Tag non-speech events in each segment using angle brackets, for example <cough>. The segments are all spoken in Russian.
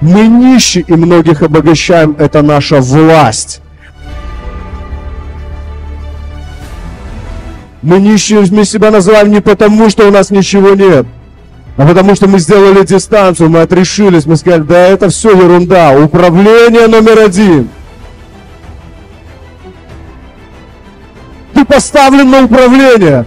Мы нищи и многих обогащаем, это наша власть. Мы нищие, мы себя называем не потому, что у нас ничего нет, а потому что мы сделали дистанцию, мы отрешились, мы сказали, да это все ерунда, управление номер один. Ты поставлен на управление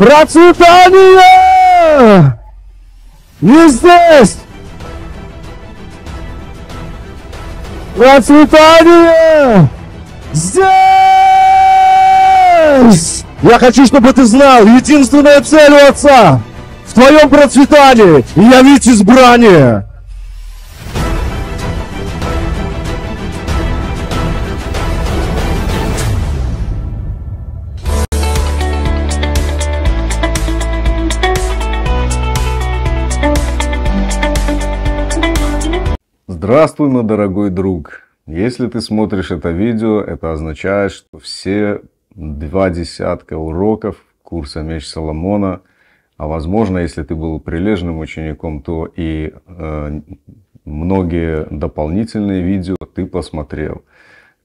Процветание! И здесь! Процветание! Здесь! Я хочу, чтобы ты знал, единственная цель у отца в твоем процветании и явить избрание. Здравствуй, мой дорогой друг! Если ты смотришь это видео, это означает, что все два десятка уроков курса «Меч Соломона», а возможно, если ты был прилежным учеником, то и э, многие дополнительные видео ты посмотрел.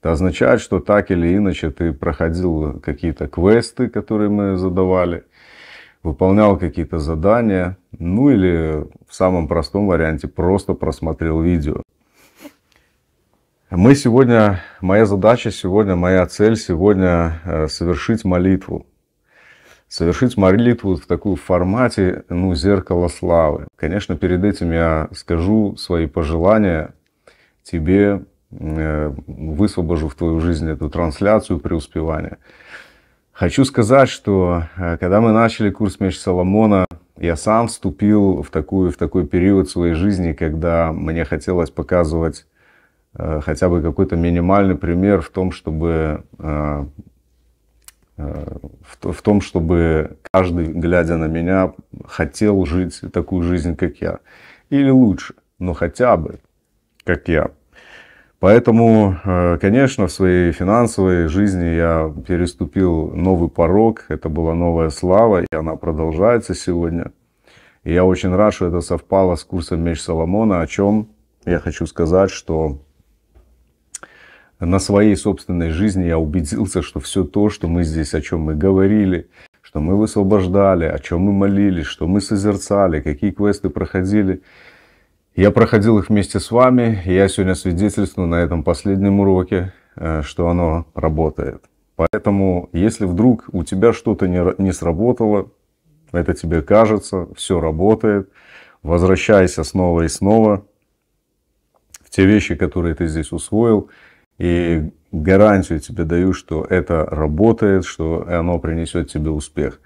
Это означает, что так или иначе ты проходил какие-то квесты, которые мы задавали, выполнял какие-то задания, ну или в самом простом варианте просто просмотрел видео. Мы сегодня, моя задача сегодня, моя цель сегодня э, совершить молитву. Совершить молитву в таком формате, ну, зеркало славы. Конечно, перед этим я скажу свои пожелания тебе, э, высвобожу в твою жизнь эту трансляцию преуспевания. Хочу сказать, что э, когда мы начали курс «Меч Соломона», я сам вступил в, такую, в такой период своей жизни, когда мне хотелось показывать Э, хотя бы какой-то минимальный пример в том, чтобы э, э, в, том, чтобы каждый, глядя на меня, хотел жить такую жизнь, как я. Или лучше, но хотя бы, как я. Поэтому, конечно, в своей финансовой жизни я переступил новый порог. Это была новая слава, и она продолжается сегодня. И я очень рад, что это совпало с курсом «Меч Соломона», о чем я хочу сказать, что на своей собственной жизни я убедился, что все то, что мы здесь, о чем мы говорили, что мы высвобождали, о чем мы молились, что мы созерцали, какие квесты проходили, я проходил их вместе с вами, я сегодня свидетельствую на этом последнем уроке, э, что оно работает. Поэтому, если вдруг у тебя что-то не, не сработало, это тебе кажется, все работает, возвращайся снова и снова в те вещи, которые ты здесь усвоил – и гарантию тебе даю, что это работает, что оно принесет тебе успех.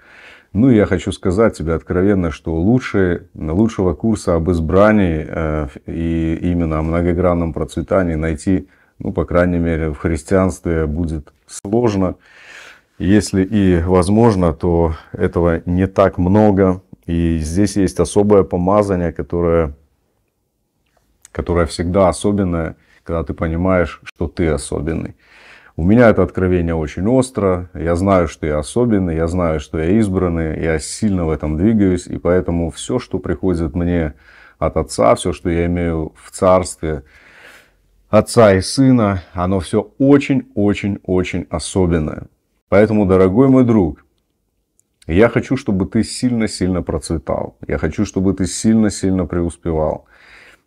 Ну, я хочу сказать тебе откровенно, что лучше, лучшего курса об избрании э, и именно о многогранном процветании найти, ну, по крайней мере, в христианстве будет сложно. Если и возможно, то этого не так много. И здесь есть особое помазание, которое, которое всегда особенное – когда ты понимаешь, что ты особенный. У меня это откровение очень остро, я знаю, что я особенный, я знаю, что я избранный, я сильно в этом двигаюсь, и поэтому все, что приходит мне от Отца, все, что я имею в Царстве Отца и Сына, оно все очень-очень-очень особенное. Поэтому, дорогой мой друг, я хочу, чтобы ты сильно-сильно процветал. Я хочу, чтобы ты сильно-сильно преуспевал.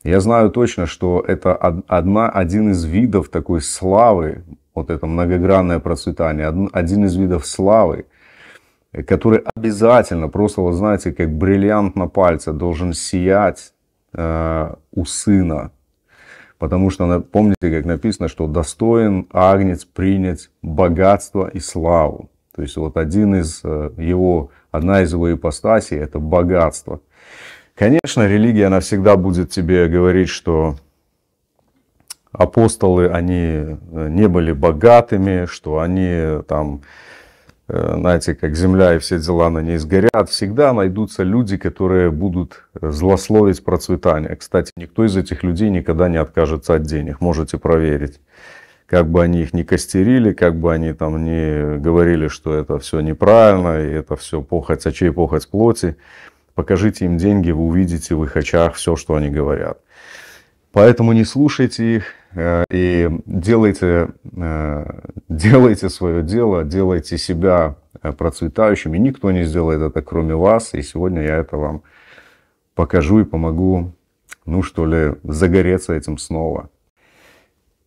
Я знаю точно, что это одна, один из видов такой славы, вот это многогранное процветание, один из видов славы, который обязательно, просто вот знаете, как бриллиант на пальце должен сиять э, у сына. Потому что, помните, как написано, что достоин Агнец принять богатство и славу. То есть вот один из э, его, одна из его ипостасей – это богатство – Конечно, религия, она всегда будет тебе говорить, что апостолы, они э, не были богатыми, что они там, э, знаете, как земля и все дела на ней сгорят. Всегда найдутся люди, которые будут злословить процветание. Кстати, никто из этих людей никогда не откажется от денег, можете проверить. Как бы они их не костерили, как бы они там не говорили, что это все неправильно, и это все похоть, а чей похоть плоти. Покажите им деньги, вы увидите в их очах все, что они говорят. Поэтому не слушайте их э, и делайте, э, делайте свое дело, делайте себя э, процветающим. И никто не сделает это, кроме вас. И сегодня я это вам покажу и помогу, ну что ли, загореться этим снова.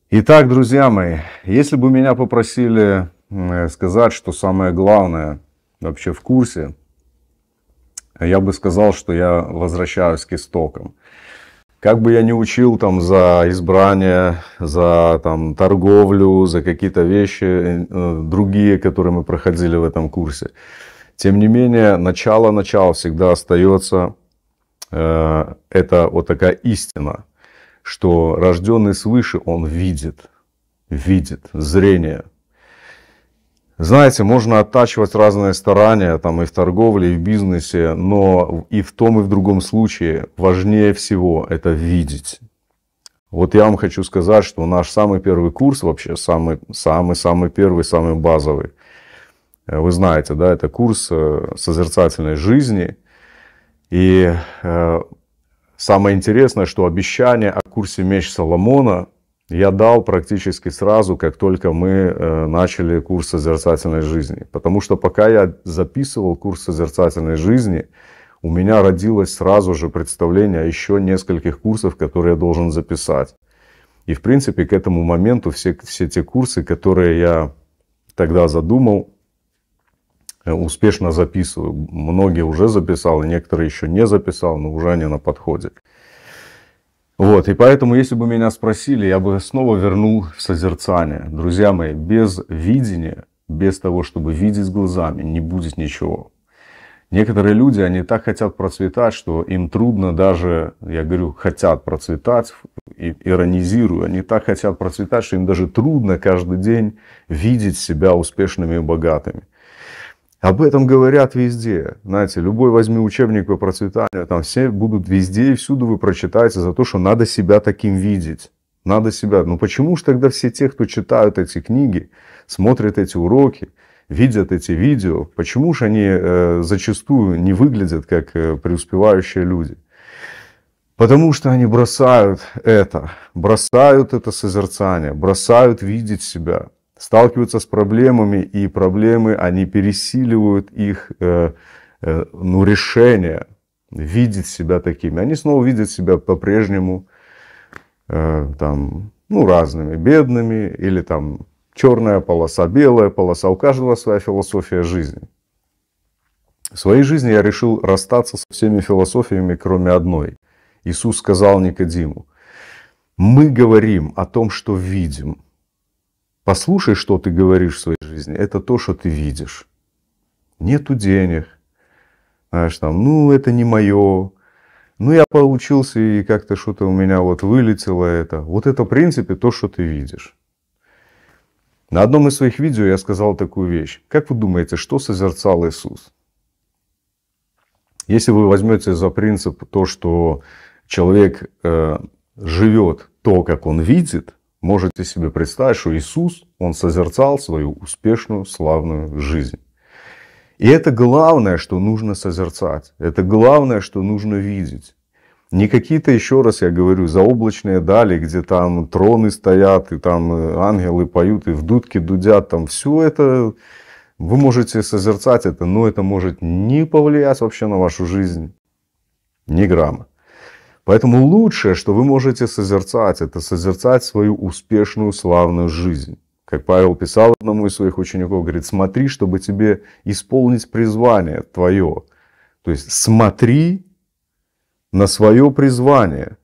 Итак, друзья мои, если бы меня попросили сказать, что самое главное вообще в курсе – я бы сказал, что я возвращаюсь к истокам. Как бы я ни учил там за избрание, за там, торговлю, за какие-то вещи э, другие, которые мы проходили в этом курсе, тем не менее, начало-начало всегда остается. Э, это вот такая истина, что рожденный свыше, он видит, видит, зрение – знаете, можно оттачивать разные старания там, и в торговле, и в бизнесе, но и в том, и в другом случае важнее всего это видеть. Вот я вам хочу сказать, что наш самый первый курс, вообще самый-самый первый, самый базовый, э, вы знаете, да, это курс э, созерцательной жизни. И э, самое интересное, что обещание о курсе «Меч Соломона» я дал практически сразу, как только мы э, начали курс созерцательной жизни. Потому что пока я записывал курс созерцательной жизни, у меня родилось сразу же представление о еще нескольких курсов, которые я должен записать. И, в принципе, к этому моменту все, все те курсы, которые я тогда задумал, э, успешно записываю. Многие уже записал, некоторые еще не записал, но уже они на подходе. Вот, и поэтому, если бы меня спросили, я бы снова вернул в созерцание. Друзья мои, без видения, без того, чтобы видеть глазами, не будет ничего. Некоторые люди, они так хотят процветать, что им трудно даже, я говорю, хотят процветать, иронизирую, они так хотят процветать, что им даже трудно каждый день видеть себя успешными и богатыми. Об этом говорят везде. Знаете, любой возьми учебник по процветанию, там все будут везде и всюду вы прочитаете за то, что надо себя таким видеть. Надо себя. Но ну почему же тогда все те, кто читают эти книги, смотрят эти уроки, видят эти видео, почему же они э, зачастую не выглядят как э, преуспевающие люди? Потому что они бросают это, бросают это созерцание, бросают видеть себя, сталкиваются с проблемами, и проблемы, они пересиливают их э, э, ну, решение видеть себя такими. Они снова видят себя по-прежнему э, там, ну, разными, бедными, или там черная полоса, белая полоса. У каждого своя философия жизни. В своей жизни я решил расстаться со всеми философиями, кроме одной. Иисус сказал Никодиму, мы говорим о том, что видим – Послушай, что ты говоришь в своей жизни, это то, что ты видишь. Нету денег, знаешь, там, ну, это не мое, ну, я поучился, и как-то что-то у меня вот вылетело это. Вот это, в принципе, то, что ты видишь. На одном из своих видео я сказал такую вещь. Как вы думаете, что созерцал Иисус? Если вы возьмете за принцип то, что человек э, живет то, как он видит, Можете себе представить, что Иисус, он созерцал свою успешную, славную жизнь. И это главное, что нужно созерцать. Это главное, что нужно видеть. Не какие-то, еще раз я говорю, заоблачные дали, где там троны стоят, и там э, ангелы поют, и в дудке дудят. Там все это вы можете созерцать это, но это может не повлиять вообще на вашу жизнь. Ни грамма. Поэтому лучшее, что вы можете созерцать, это созерцать свою успешную славную жизнь. Как Павел писал одному из своих учеников, говорит, смотри, чтобы тебе исполнить призвание твое. То есть смотри на свое призвание.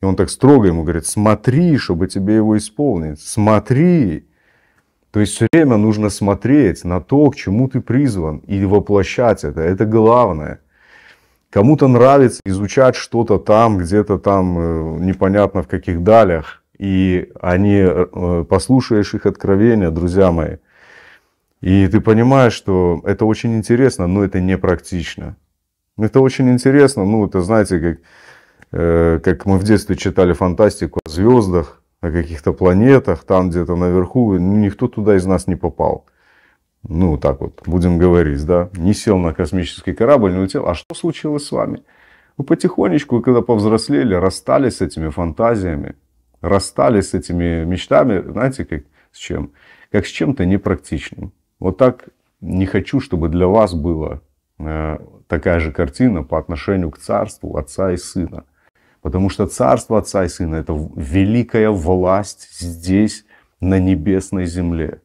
И он так строго ему говорит, смотри, чтобы тебе его исполнить. Смотри. То есть все время нужно смотреть на то, к чему ты призван, и воплощать это. Это главное – Кому-то нравится изучать что-то там, где-то там, э, непонятно в каких далях. И они, э, послушаешь их откровения, друзья мои, и ты понимаешь, что это очень интересно, но это не практично. Это очень интересно, ну, это, знаете, как, э, как мы в детстве читали фантастику о звездах, о каких-то планетах, там где-то наверху, никто туда из нас не попал ну, так вот, будем говорить, да, не сел на космический корабль, не улетел. А что случилось с вами? Вы потихонечку, когда повзрослели, расстались с этими фантазиями, расстались с этими мечтами, знаете, как с чем? Как с чем-то непрактичным. Вот так не хочу, чтобы для вас была э, такая же картина по отношению к царству отца и сына. Потому что царство отца и сына – это великая власть здесь, на небесной земле.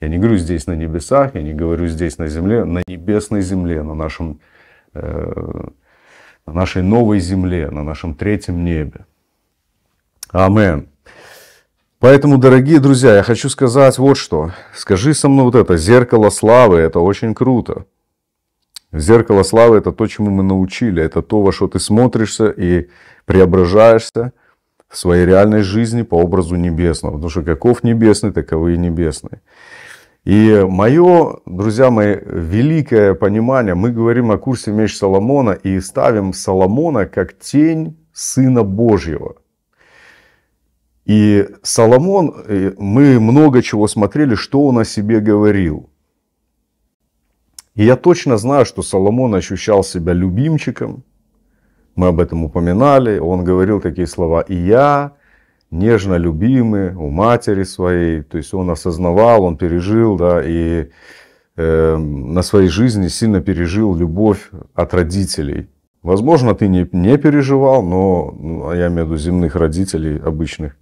Я не говорю здесь на небесах, я не говорю здесь на земле, на небесной земле, на, нашем, э, на нашей новой земле, на нашем третьем небе. Амен. Поэтому, дорогие друзья, я хочу сказать вот что. Скажи со мной вот это, зеркало славы, это очень круто. Зеркало славы – это то, чему мы научили, это то, во что ты смотришься и преображаешься в своей реальной жизни по образу небесного. Потому что каков небесный, таковы и небесные. И мое, друзья мои, великое понимание, мы говорим о курсе «Меч Соломона» и ставим Соломона как тень Сына Божьего. И Соломон, мы много чего смотрели, что он о себе говорил. И я точно знаю, что Соломон ощущал себя любимчиком. Мы об этом упоминали. Он говорил такие слова «И я нежно любимый у матери своей, то есть он осознавал, он пережил, да, и э, на своей жизни сильно пережил любовь от родителей. Возможно, ты не, не переживал, но ну, а я имею в виду земных родителей обычных.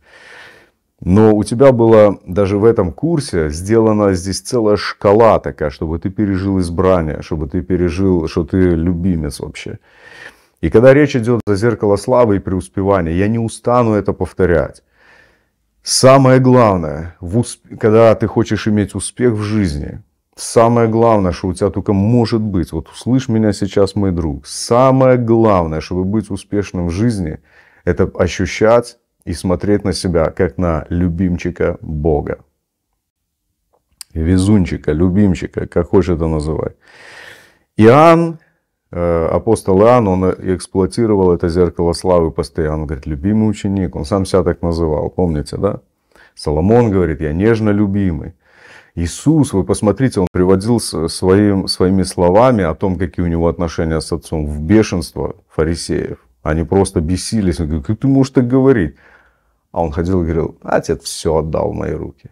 Но у тебя было даже в этом курсе сделана здесь целая шкала такая, чтобы ты пережил избрание, чтобы ты пережил, что ты любимец вообще. И когда речь идет о зеркало славы и преуспевания, я не устану это повторять. Самое главное, когда ты хочешь иметь успех в жизни, самое главное, что у тебя только может быть, вот услышь меня сейчас, мой друг, самое главное, чтобы быть успешным в жизни, это ощущать и смотреть на себя, как на любимчика Бога. Везунчика, любимчика, как хочешь это называть. Иоанн Э, апостол Иоанн, он эксплуатировал это зеркало славы постоянно. Он говорит, любимый ученик, он сам себя так называл, помните, да? Соломон говорит, я нежно любимый. Иисус, вы посмотрите, он приводил своим, своими словами о том, какие у него отношения с отцом, в бешенство фарисеев. Они просто бесились. Он говорит, как ты можешь так говорить? А он ходил и говорил, отец все отдал в мои руки.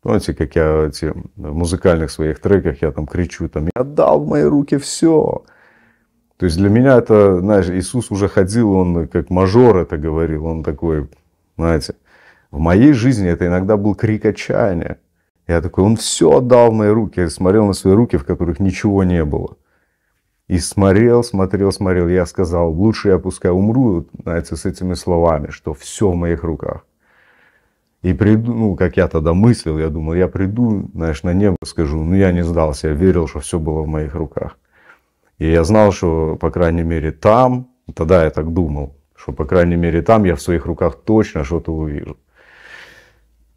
Помните, как я эти, э, в музыкальных своих треках, я там кричу, там, я отдал в мои руки все. То есть для меня это, знаешь, Иисус уже ходил, он как мажор это говорил, он такой, знаете, в моей жизни это иногда был крик отчаяния. Я такой, он все отдал в мои руки. Я смотрел на свои руки, в которых ничего не было. И смотрел, смотрел, смотрел. Я сказал, лучше я пускай умру, знаете, с этими словами, что все в моих руках. И приду, ну, как я тогда мыслил, я думал, я приду, знаешь, на небо скажу, ну, я не сдался, я верил, что все было в моих руках. И я знал, что, по крайней мере, там, тогда я так думал, что, по крайней мере, там я в своих руках точно что-то увижу.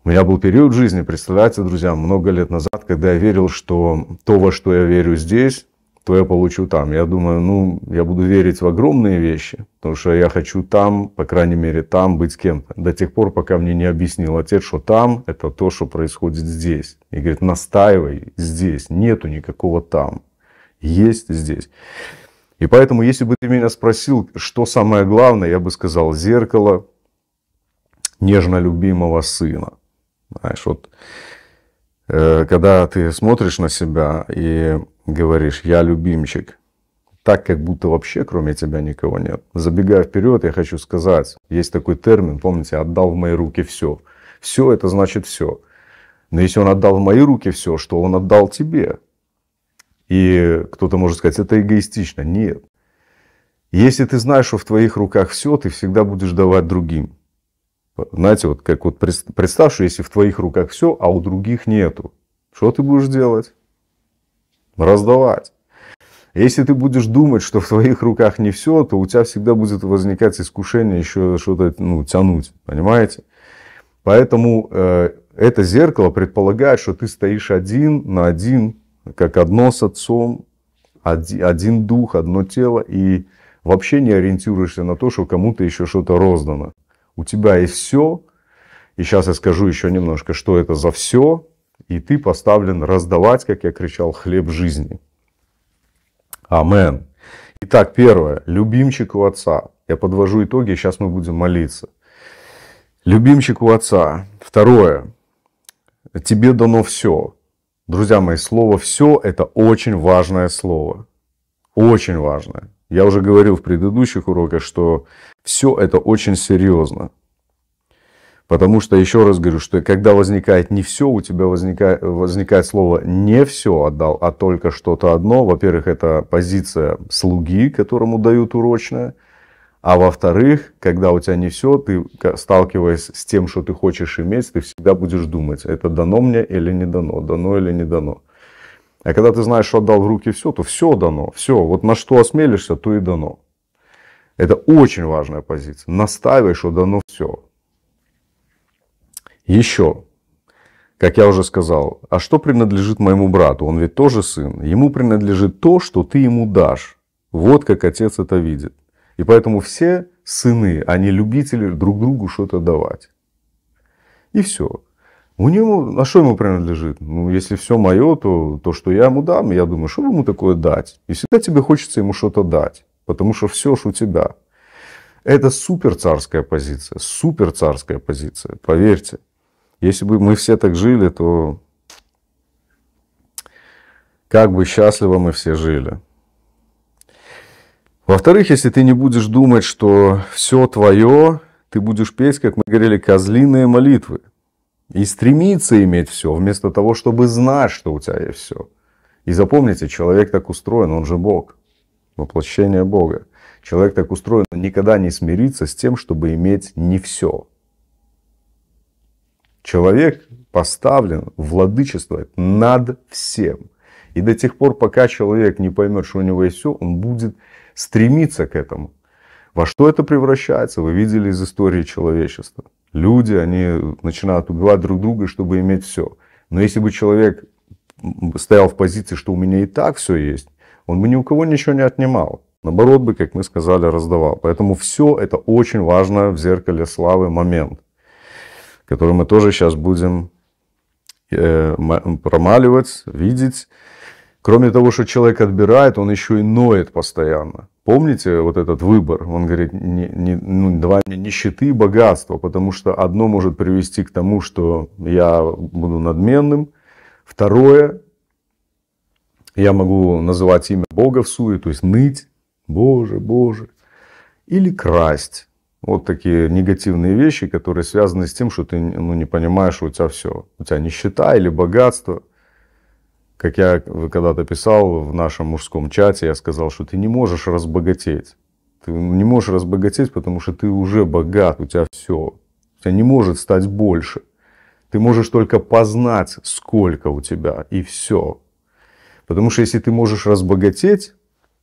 У меня был период жизни, представляете, друзья, много лет назад, когда я верил, что то, во что я верю здесь, то я получу там. Я думаю, ну, я буду верить в огромные вещи, потому что я хочу там, по крайней мере, там быть с кем-то. До тех пор, пока мне не объяснил отец, что там – это то, что происходит здесь. И говорит, настаивай здесь, нету никакого там есть здесь. И поэтому, если бы ты меня спросил, что самое главное, я бы сказал, зеркало нежно любимого сына. Знаешь, вот э, когда ты смотришь на себя и говоришь, я любимчик, так как будто вообще кроме тебя никого нет. Забегая вперед, я хочу сказать, есть такой термин, помните, отдал в мои руки все. Все это значит все. Но если он отдал в мои руки все, что он отдал тебе, и кто-то может сказать, это эгоистично. Нет. Если ты знаешь, что в твоих руках все, ты всегда будешь давать другим. Знаете, вот как вот представь, что если в твоих руках все, а у других нету, что ты будешь делать? Раздавать. Если ты будешь думать, что в твоих руках не все, то у тебя всегда будет возникать искушение еще что-то ну, тянуть, понимаете? Поэтому э, это зеркало предполагает, что ты стоишь один на один как одно с отцом, один, дух, одно тело, и вообще не ориентируешься на то, что кому-то еще что-то роздано. У тебя и все, и сейчас я скажу еще немножко, что это за все, и ты поставлен раздавать, как я кричал, хлеб жизни. Амен. Итак, первое. Любимчик у отца. Я подвожу итоги, сейчас мы будем молиться. Любимчик у отца. Второе. Тебе дано все. Друзья мои, слово «все» — это очень важное слово. Очень важное. Я уже говорил в предыдущих уроках, что все это очень серьезно. Потому что, еще раз говорю, что когда возникает не все, у тебя возникает, возникает слово не все отдал, а, а только что-то одно. Во-первых, это позиция слуги, которому дают урочное – а во-вторых, когда у тебя не все, ты сталкиваясь с тем, что ты хочешь иметь, ты всегда будешь думать, это дано мне или не дано, дано или не дано. А когда ты знаешь, что отдал в руки все, то все дано, все. Вот на что осмелишься, то и дано. Это очень важная позиция. Настаивай, что дано все. Еще, как я уже сказал, а что принадлежит моему брату? Он ведь тоже сын. Ему принадлежит то, что ты ему дашь. Вот как отец это видит. И поэтому все сыны, они любители друг другу что-то давать. И все. У него, а что ему принадлежит? Ну, если все мое, то то, что я ему дам, я думаю, что ему такое дать? И всегда тебе хочется ему что-то дать, потому что все ж у тебя. Это супер царская позиция, супер царская позиция, поверьте. Если бы мы все так жили, то как бы счастливо мы все жили. Во-вторых, если ты не будешь думать, что все твое, ты будешь петь, как мы говорили, козлиные молитвы. И стремиться иметь все, вместо того, чтобы знать, что у тебя есть все. И запомните, человек так устроен, он же Бог. Воплощение Бога. Человек так устроен, никогда не смирится с тем, чтобы иметь не все. Человек поставлен владычествовать над всем. И до тех пор, пока человек не поймет, что у него есть все, он будет Стремиться к этому. Во что это превращается, вы видели из истории человечества. Люди, они начинают убивать друг друга, чтобы иметь все. Но если бы человек стоял в позиции, что у меня и так все есть, он бы ни у кого ничего не отнимал. Наоборот бы, как мы сказали, раздавал. Поэтому все это очень важно в зеркале славы момент, который мы тоже сейчас будем э, промаливать, видеть. Кроме того, что человек отбирает, он еще и ноет постоянно. Помните вот этот выбор? Он говорит, не, не, ну, два мне нищеты и богатство, потому что одно может привести к тому, что я буду надменным. Второе, я могу называть имя Бога в суе, то есть ныть, Боже, Боже. Или красть. Вот такие негативные вещи, которые связаны с тем, что ты ну, не понимаешь, что у тебя все. У тебя нищета или богатство – как я когда-то писал в нашем мужском чате, я сказал, что ты не можешь разбогатеть. Ты не можешь разбогатеть, потому что ты уже богат, у тебя все. У тебя не может стать больше. Ты можешь только познать, сколько у тебя, и все. Потому что если ты можешь разбогатеть,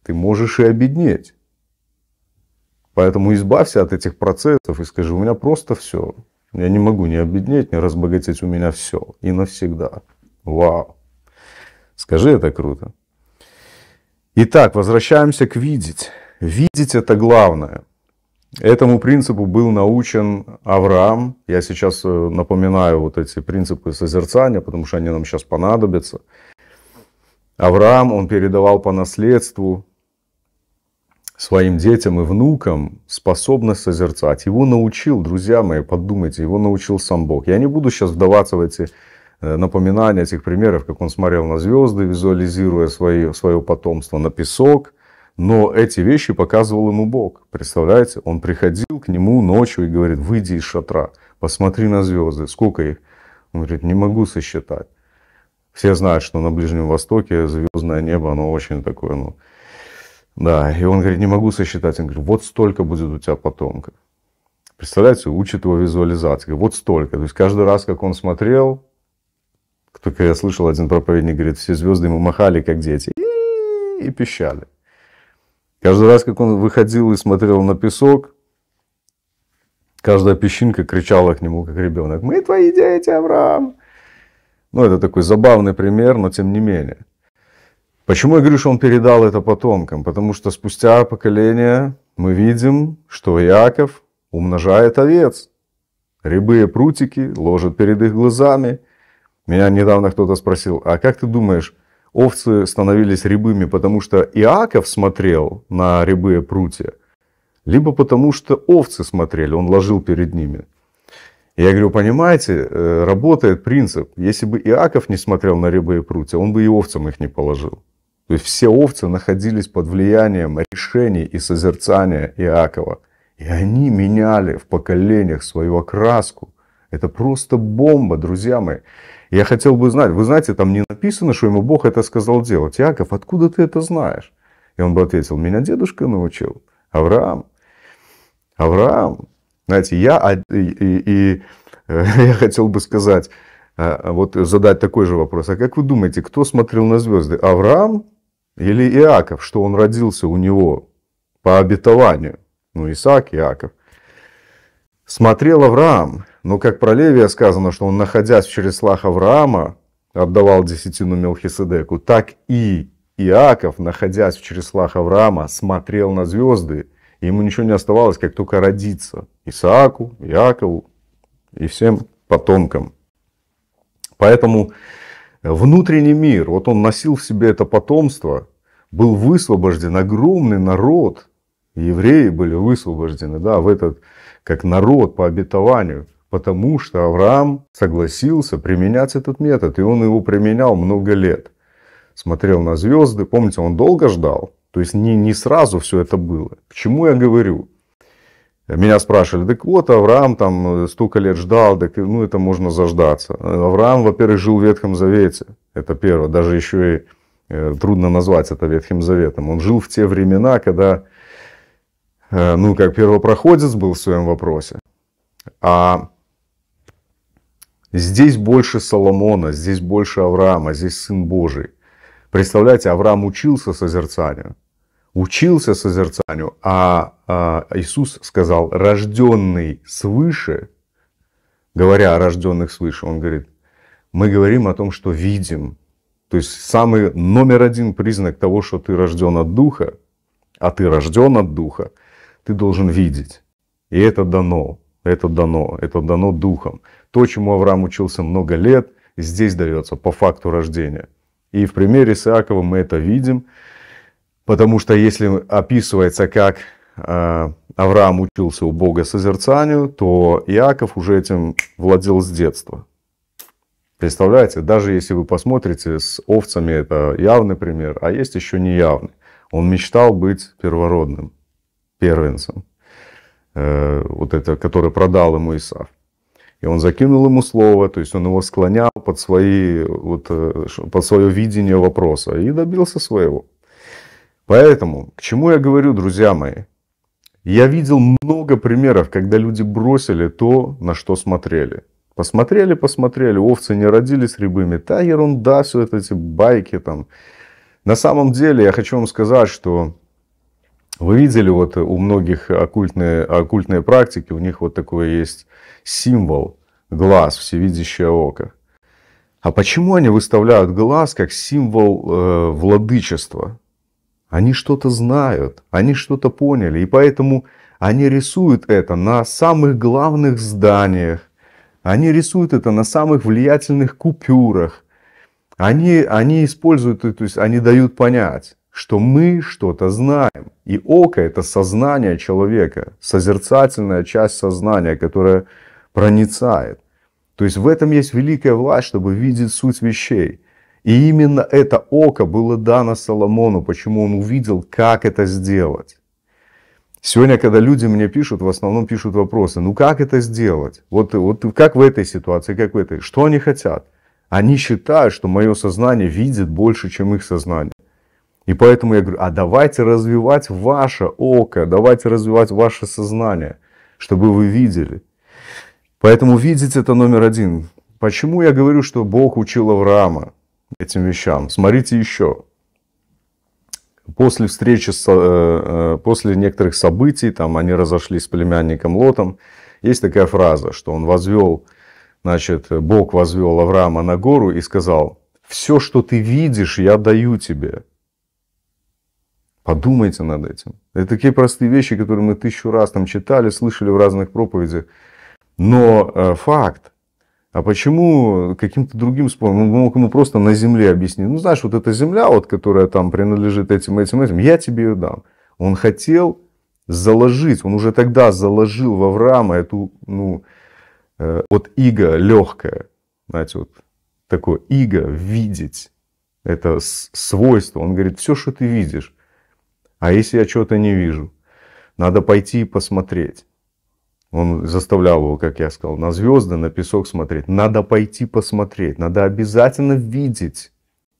ты можешь и обеднеть. Поэтому избавься от этих процессов и скажи, у меня просто все. Я не могу не обеднеть, не разбогатеть, у меня все. И навсегда. Вау. Скажи, это круто. Итак, возвращаемся к видеть. Видеть это главное. Этому принципу был научен Авраам. Я сейчас э, напоминаю вот эти принципы созерцания, потому что они нам сейчас понадобятся. Авраам, он передавал по наследству своим детям и внукам способность созерцать. Его научил, друзья мои, подумайте, его научил сам Бог. Я не буду сейчас вдаваться в эти Э, напоминание этих примеров, как он смотрел на звезды, визуализируя свое, свое потомство на песок. Но эти вещи показывал ему Бог. Представляете, он приходил к нему ночью и говорит, выйди из шатра, посмотри на звезды, сколько их. Он говорит, не могу сосчитать. Все знают, что на Ближнем Востоке звездное небо, оно очень такое, ну, да. И он говорит, не могу сосчитать. Он говорит, вот столько будет у тебя потомков. Представляете, учит его визуализации. Вот столько. То есть каждый раз, как он смотрел, только я слышал, один проповедник говорит, все звезды ему махали, как дети, и пищали. Каждый раз, как он выходил и смотрел на песок, каждая песчинка кричала к нему, как ребенок, «Мы твои дети, Авраам!» Ну, это такой забавный пример, но тем не менее. Почему я говорю, что он передал это потомкам? Потому что спустя поколение мы видим, что Яков умножает овец. Рябые прутики ложат перед их глазами. Меня недавно кто-то спросил, а как ты думаешь, овцы становились рябыми, потому что Иаков смотрел на рябые прутья, либо потому что овцы смотрели, он ложил перед ними. Я говорю, понимаете, э, работает принцип. Если бы Иаков не смотрел на рябые прутья, он бы и овцам их не положил. То есть все овцы находились под влиянием решений и созерцания Иакова. И они меняли в поколениях свою окраску. Это просто бомба, друзья мои. Я хотел бы знать, вы знаете, там не написано, что ему Бог это сказал делать. Яков, откуда ты это знаешь? И он бы ответил, меня дедушка научил, Авраам. Авраам, знаете, я и, и, и э, <laughs> я хотел бы сказать, э, вот задать такой же вопрос. А как вы думаете, кто смотрел на звезды? Авраам или Иаков? Что он родился у него по обетованию? Ну, Исаак, Иаков. Смотрел Авраам. Но как про Левия сказано, что он, находясь в чреслах Авраама, отдавал десятину Мелхиседеку, так и Иаков, находясь в чреслах Авраама, смотрел на звезды, и ему ничего не оставалось, как только родиться Исааку, Иакову и всем потомкам. Поэтому внутренний мир, вот он носил в себе это потомство, был высвобожден огромный народ, евреи были высвобождены, да, в этот, как народ по обетованию – Потому что Авраам согласился применять этот метод, и он его применял много лет. Смотрел на звезды, помните, он долго ждал, то есть не, не сразу все это было. К чему я говорю? Меня спрашивали, так вот, Авраам там э, столько лет ждал, так э, ну это можно заждаться. Авраам, во-первых, жил в Ветхом Завете, это первое, даже еще и э, трудно назвать это Ветхим Заветом. Он жил в те времена, когда, э, ну как первопроходец был в своем вопросе, а Здесь больше Соломона, здесь больше Авраама, здесь Сын Божий. Представляете, Авраам учился созерцанию. Учился созерцанию, а, а Иисус сказал, рожденный свыше, говоря о рожденных свыше, он говорит, мы говорим о том, что видим. То есть самый номер один признак того, что ты рожден от Духа, а ты рожден от Духа, ты должен видеть. И это дано это дано, это дано духом. То, чему Авраам учился много лет, здесь дается по факту рождения. И в примере с Иаковом мы это видим, потому что если описывается, как э, Авраам учился у Бога созерцанию, то Иаков уже этим владел с детства. Представляете, даже если вы посмотрите, с овцами это явный пример, а есть еще неявный. Он мечтал быть первородным, первенцем. Э, вот это, который продал ему Исав. И он закинул ему слово, то есть он его склонял под, свои, вот, э, под свое видение вопроса и добился своего. Поэтому, к чему я говорю, друзья мои, я видел много примеров, когда люди бросили то, на что смотрели. Посмотрели, посмотрели, овцы не родились рябыми. Та ерунда, все это эти байки там. На самом деле, я хочу вам сказать, что вы видели вот у многих оккультные, оккультные практики, у них вот такой есть символ, глаз, всевидящее око. А почему они выставляют глаз как символ э, владычества? Они что-то знают, они что-то поняли, и поэтому они рисуют это на самых главных зданиях, они рисуют это на самых влиятельных купюрах, они, они используют, то есть они дают понять, что мы что-то знаем. И око – это сознание человека, созерцательная часть сознания, которая проницает. То есть в этом есть великая власть, чтобы видеть суть вещей. И именно это око было дано Соломону, почему он увидел, как это сделать. Сегодня, когда люди мне пишут, в основном пишут вопросы, ну как это сделать? Вот, вот как в этой ситуации, как в этой? Что они хотят? Они считают, что мое сознание видит больше, чем их сознание. И поэтому я говорю, а давайте развивать ваше око, давайте развивать ваше сознание, чтобы вы видели. Поэтому видеть это номер один. Почему я говорю, что Бог учил Авраама этим вещам? Смотрите еще. После встречи, с, э, э, после некоторых событий, там они разошлись с племянником Лотом, есть такая фраза, что он возвел, значит, Бог возвел Авраама на гору и сказал, все, что ты видишь, я даю тебе. Подумайте над этим. Это такие простые вещи, которые мы тысячу раз там читали, слышали в разных проповедях. Но э, факт. А почему каким-то другим способом? Он ну, мог ему просто на земле объяснить. Ну, знаешь, вот эта земля, вот, которая там принадлежит этим, этим, этим, я тебе ее дам. Он хотел заложить, он уже тогда заложил в Авраама эту, ну, э, вот иго легкое, знаете, вот такое иго видеть, это свойство. Он говорит, все, что ты видишь, а если я чего-то не вижу? Надо пойти и посмотреть. Он заставлял его, как я сказал, на звезды, на песок смотреть. Надо пойти посмотреть, надо обязательно видеть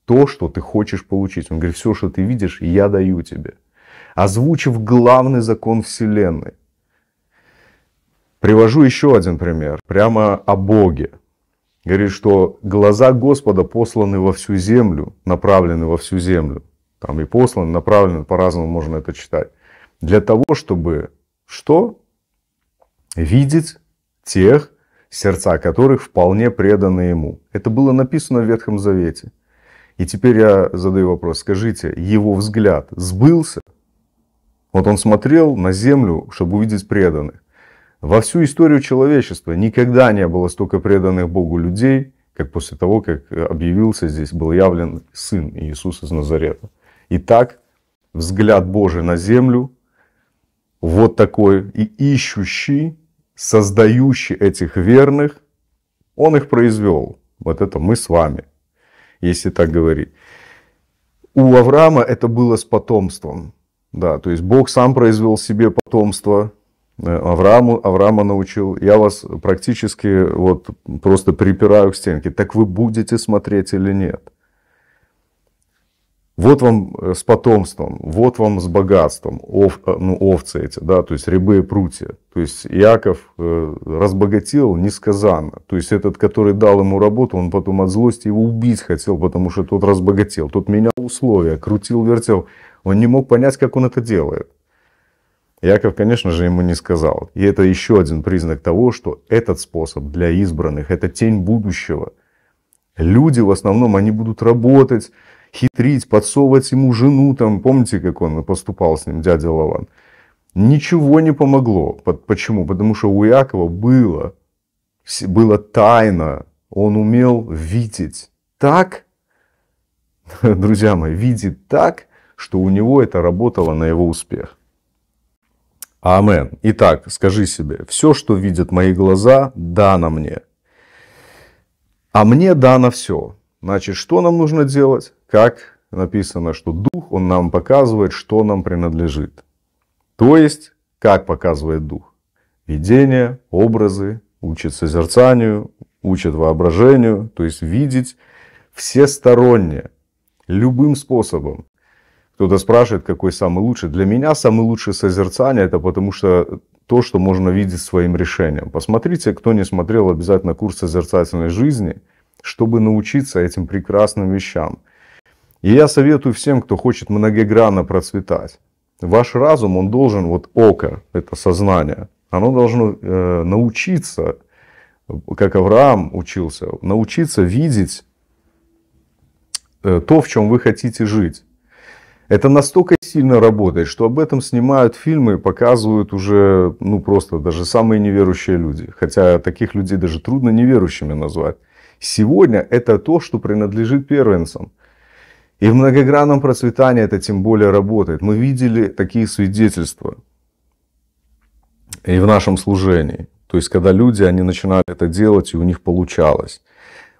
то, что ты хочешь получить. Он говорит, все, что ты видишь, я даю тебе. Озвучив главный закон Вселенной. Привожу еще один пример, прямо о Боге. Говорит, что глаза Господа посланы во всю землю, направлены во всю землю там и послан, направлен, по-разному можно это читать. Для того, чтобы что? Видеть тех, сердца которых вполне преданы ему. Это было написано в Ветхом Завете. И теперь я задаю вопрос, скажите, его взгляд сбылся? Вот он смотрел на землю, чтобы увидеть преданных. Во всю историю человечества никогда не было столько преданных Богу людей, как после того, как объявился здесь, был явлен Сын Иисус из Назарета. Итак, взгляд Божий на землю вот такой и ищущий, создающий этих верных, он их произвел. Вот это мы с вами, если так говорить. У Авраама это было с потомством. Да, то есть Бог сам произвел себе потомство, э, Аврааму, Авраама научил, я вас практически вот просто припираю к стенке. Так вы будете смотреть или нет? Вот вам э, с потомством, вот вам с богатством, ов, э, ну, овцы эти, да, то есть рябы и прутья. То есть Иаков э, разбогател несказанно. То есть этот, который дал ему работу, он потом от злости его убить хотел, потому что тот разбогател, тот менял условия, крутил, вертел. Он не мог понять, как он это делает. Яков, конечно же, ему не сказал. И это еще один признак того, что этот способ для избранных – это тень будущего. Люди в основном, они будут работать, хитрить, подсовывать ему жену, там, помните, как он поступал с ним, дядя Лаван? Ничего не помогло. Почему? Потому что у Иакова было, было тайно, он умел видеть так, <laughs> друзья мои, видит так, что у него это работало на его успех. Амен. Итак, скажи себе, все, что видят мои глаза, дано мне. А мне дано все. Значит, что нам нужно делать? как написано, что Дух, Он нам показывает, что нам принадлежит. То есть, как показывает Дух? Видение, образы, учит созерцанию, учит воображению, то есть видеть всесторонне, любым способом. Кто-то спрашивает, какой самый лучший. Для меня самый лучший созерцание, это потому что то, что можно видеть своим решением. Посмотрите, кто не смотрел обязательно курс созерцательной жизни, чтобы научиться этим прекрасным вещам – и я советую всем, кто хочет многогранно процветать. Ваш разум, он должен, вот око, это сознание, оно должно э, научиться, как Авраам учился, научиться видеть э, то, в чем вы хотите жить. Это настолько сильно работает, что об этом снимают фильмы показывают уже, ну просто даже самые неверующие люди. Хотя таких людей даже трудно неверующими назвать. Сегодня это то, что принадлежит первенцам. И в многогранном процветании это тем более работает. Мы видели такие свидетельства и в нашем служении. То есть, когда люди, они начинали это делать, и у них получалось.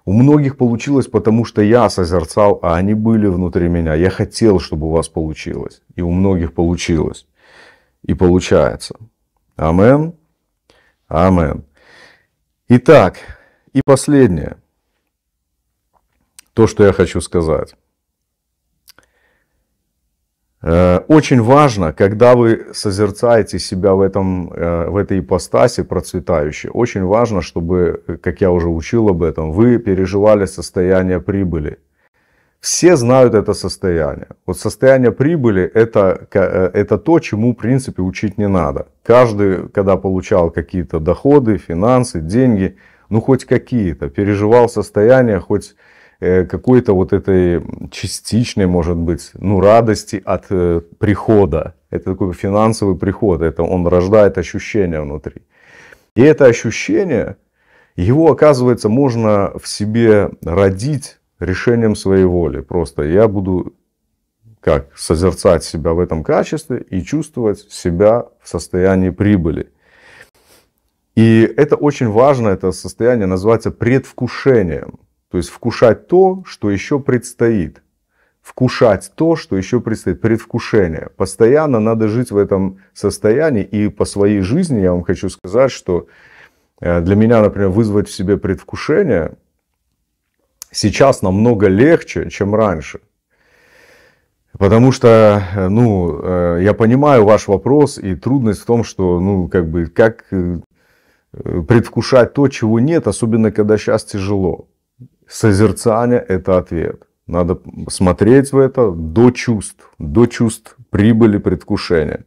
У многих получилось, потому что я созерцал, а они были внутри меня. Я хотел, чтобы у вас получилось. И у многих получилось. И получается. Амен. Амен. Итак, и последнее. То, что я хочу сказать. Э, очень важно, когда вы созерцаете себя в, этом, э, в этой ипостаси процветающей, очень важно, чтобы, э, как я уже учил об этом, вы переживали состояние прибыли. Все знают это состояние. Вот состояние прибыли это, это то, чему, в принципе, учить не надо. Каждый, когда получал какие-то доходы, финансы, деньги, ну хоть какие-то, переживал состояние, хоть Э, какой-то вот этой частичной, может быть, ну, радости от э, прихода. Это такой финансовый приход, это он рождает ощущение внутри. И это ощущение, его, оказывается, можно в себе родить решением своей воли. Просто я буду как созерцать себя в этом качестве и чувствовать себя в состоянии прибыли. И это очень важно, это состояние называется предвкушением. То есть вкушать то, что еще предстоит. Вкушать то, что еще предстоит. Предвкушение. Постоянно надо жить в этом состоянии. И по своей жизни я вам хочу сказать, что э, для меня, например, вызвать в себе предвкушение сейчас намного легче, чем раньше. Потому что, э, ну, э, я понимаю ваш вопрос и трудность в том, что, ну, как бы, как предвкушать то, чего нет, особенно когда сейчас тяжело созерцание – это ответ. Надо смотреть в это до чувств, до чувств прибыли, предвкушения.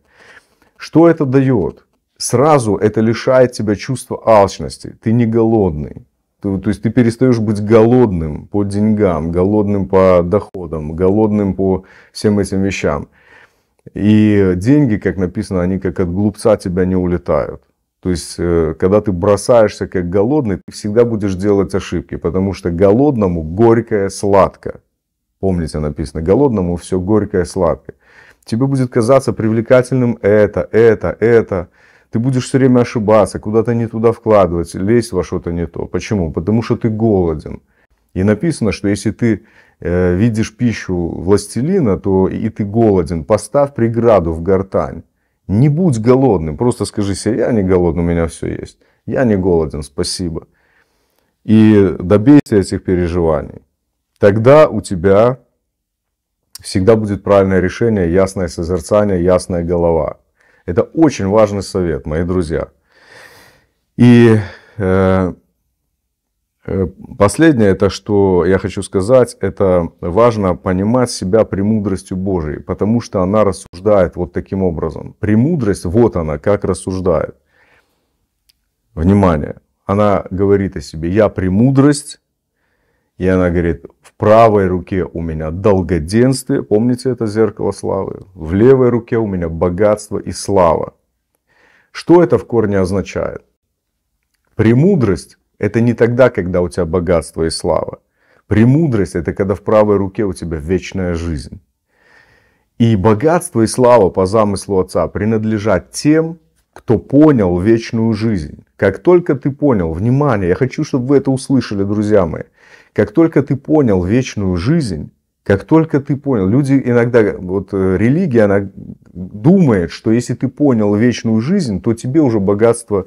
Что это дает? Сразу это лишает тебя чувства алчности. Ты не голодный. Ты, то есть ты перестаешь быть голодным по деньгам, голодным по доходам, голодным по всем этим вещам. И деньги, как написано, они как от глупца тебя не улетают. То есть, э, когда ты бросаешься как голодный, ты всегда будешь делать ошибки, потому что голодному горькое сладко. Помните, написано, голодному все горькое сладко. Тебе будет казаться привлекательным это, это, это. Ты будешь все время ошибаться, куда-то не туда вкладывать, лезть во что-то не то. Почему? Потому что ты голоден. И написано, что если ты э, видишь пищу властелина, то и ты голоден. Поставь преграду в гортань не будь голодным, просто скажи себе, я не голодный, у меня все есть. Я не голоден, спасибо. И добейся этих переживаний. Тогда у тебя всегда будет правильное решение, ясное созерцание, ясная голова. Это очень важный совет, мои друзья. И э, Э, последнее, это что я хочу сказать, это важно понимать себя премудростью Божией, потому что она рассуждает вот таким образом. Премудрость, вот она, как рассуждает. Внимание, она говорит о себе, я премудрость, и она говорит, в правой руке у меня долгоденствие, помните это зеркало славы, в левой руке у меня богатство и слава. Что это в корне означает? Премудрость это не тогда, когда у тебя богатство и слава. Премудрость – это когда в правой руке у тебя вечная жизнь. И богатство и слава по замыслу Отца принадлежат тем, кто понял вечную жизнь. Как только ты понял, внимание, я хочу, чтобы вы это услышали, друзья мои. Как только ты понял вечную жизнь, как только ты понял, люди иногда, вот э, религия, она думает, что если ты понял вечную жизнь, то тебе уже богатство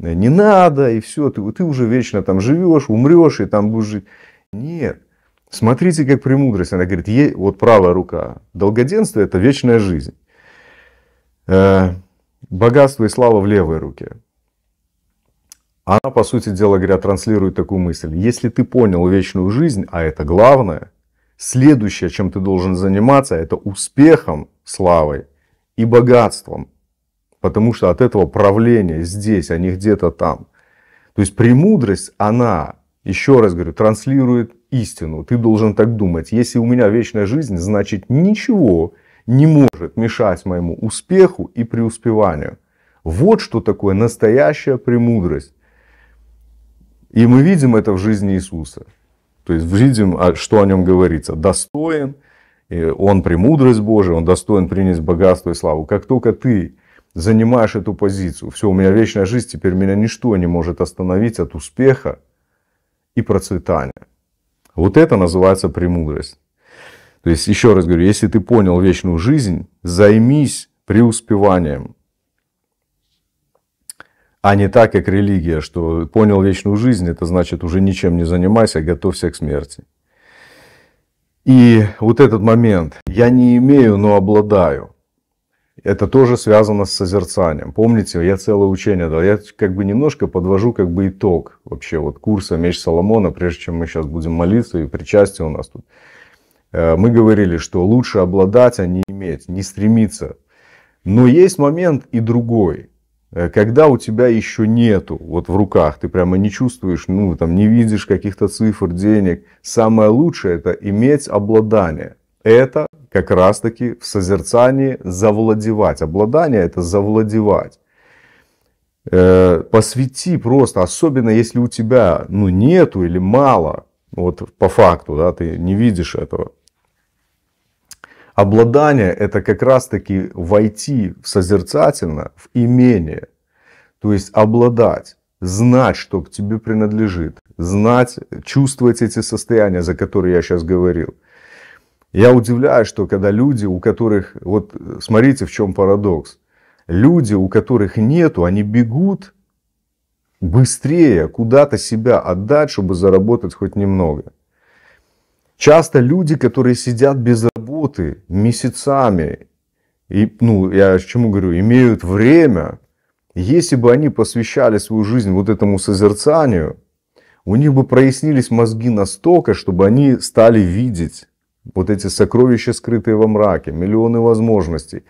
Э, не надо, и все, ты, ты уже вечно там живешь, умрешь, и там будешь жить. Нет. Смотрите, как премудрость. Она говорит, ей, вот правая рука. Долгоденство – это вечная жизнь. Э, богатство и слава в левой руке. Она, по сути дела говоря, транслирует такую мысль. Если ты понял вечную жизнь, а это главное, следующее, чем ты должен заниматься, это успехом, славой и богатством – потому что от этого правление здесь, а не где-то там. То есть премудрость, она, еще раз говорю, транслирует истину. Ты должен так думать. Если у меня вечная жизнь, значит ничего не может мешать моему успеху и преуспеванию. Вот что такое настоящая премудрость. И мы видим это в жизни Иисуса. То есть видим, а, что о нем говорится. Достоин, э, он премудрость Божия, он достоин принять богатство и славу. Как только ты занимаешь эту позицию. Все, у меня вечная жизнь, теперь меня ничто не может остановить от успеха и процветания. Вот это называется премудрость. То есть, еще раз говорю, если ты понял вечную жизнь, займись преуспеванием. А не так, как религия, что понял вечную жизнь, это значит уже ничем не занимайся, готовься к смерти. И вот этот момент, я не имею, но обладаю – это тоже связано с созерцанием. Помните, я целое учение дал. Я как бы немножко подвожу как бы итог вообще вот курса «Меч Соломона», прежде чем мы сейчас будем молиться и причастие у нас тут. Э, мы говорили, что лучше обладать, а не иметь, не стремиться. Но есть момент и другой. Э, когда у тебя еще нету, вот в руках, ты прямо не чувствуешь, ну, там, не видишь каких-то цифр, денег. Самое лучшее это иметь обладание. Это как раз-таки в созерцании завладевать. Обладание – это завладевать. Э, посвяти просто, особенно если у тебя ну, нету или мало, вот по факту, да, ты не видишь этого. Обладание – это как раз-таки войти в созерцательно, в имение. То есть обладать, знать, что к тебе принадлежит, знать, чувствовать эти состояния, за которые я сейчас говорил – я удивляюсь, что когда люди, у которых, вот смотрите, в чем парадокс. Люди, у которых нету, они бегут быстрее куда-то себя отдать, чтобы заработать хоть немного. Часто люди, которые сидят без работы месяцами, и, ну, я к чему говорю, имеют время, если бы они посвящали свою жизнь вот этому созерцанию, у них бы прояснились мозги настолько, чтобы они стали видеть вот эти сокровища, скрытые во мраке, миллионы возможностей.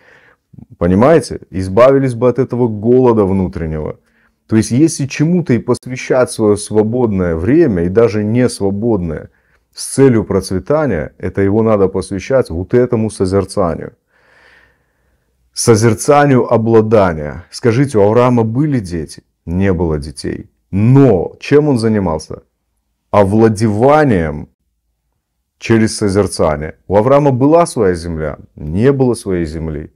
Понимаете? Избавились бы от этого голода внутреннего. То есть, если чему-то и посвящать свое свободное время, и даже не свободное, с целью процветания, это его надо посвящать вот этому созерцанию. Созерцанию обладания. Скажите, у Авраама были дети? Не было детей. Но чем он занимался? Овладеванием через созерцание. У Авраама была своя земля, не было своей земли.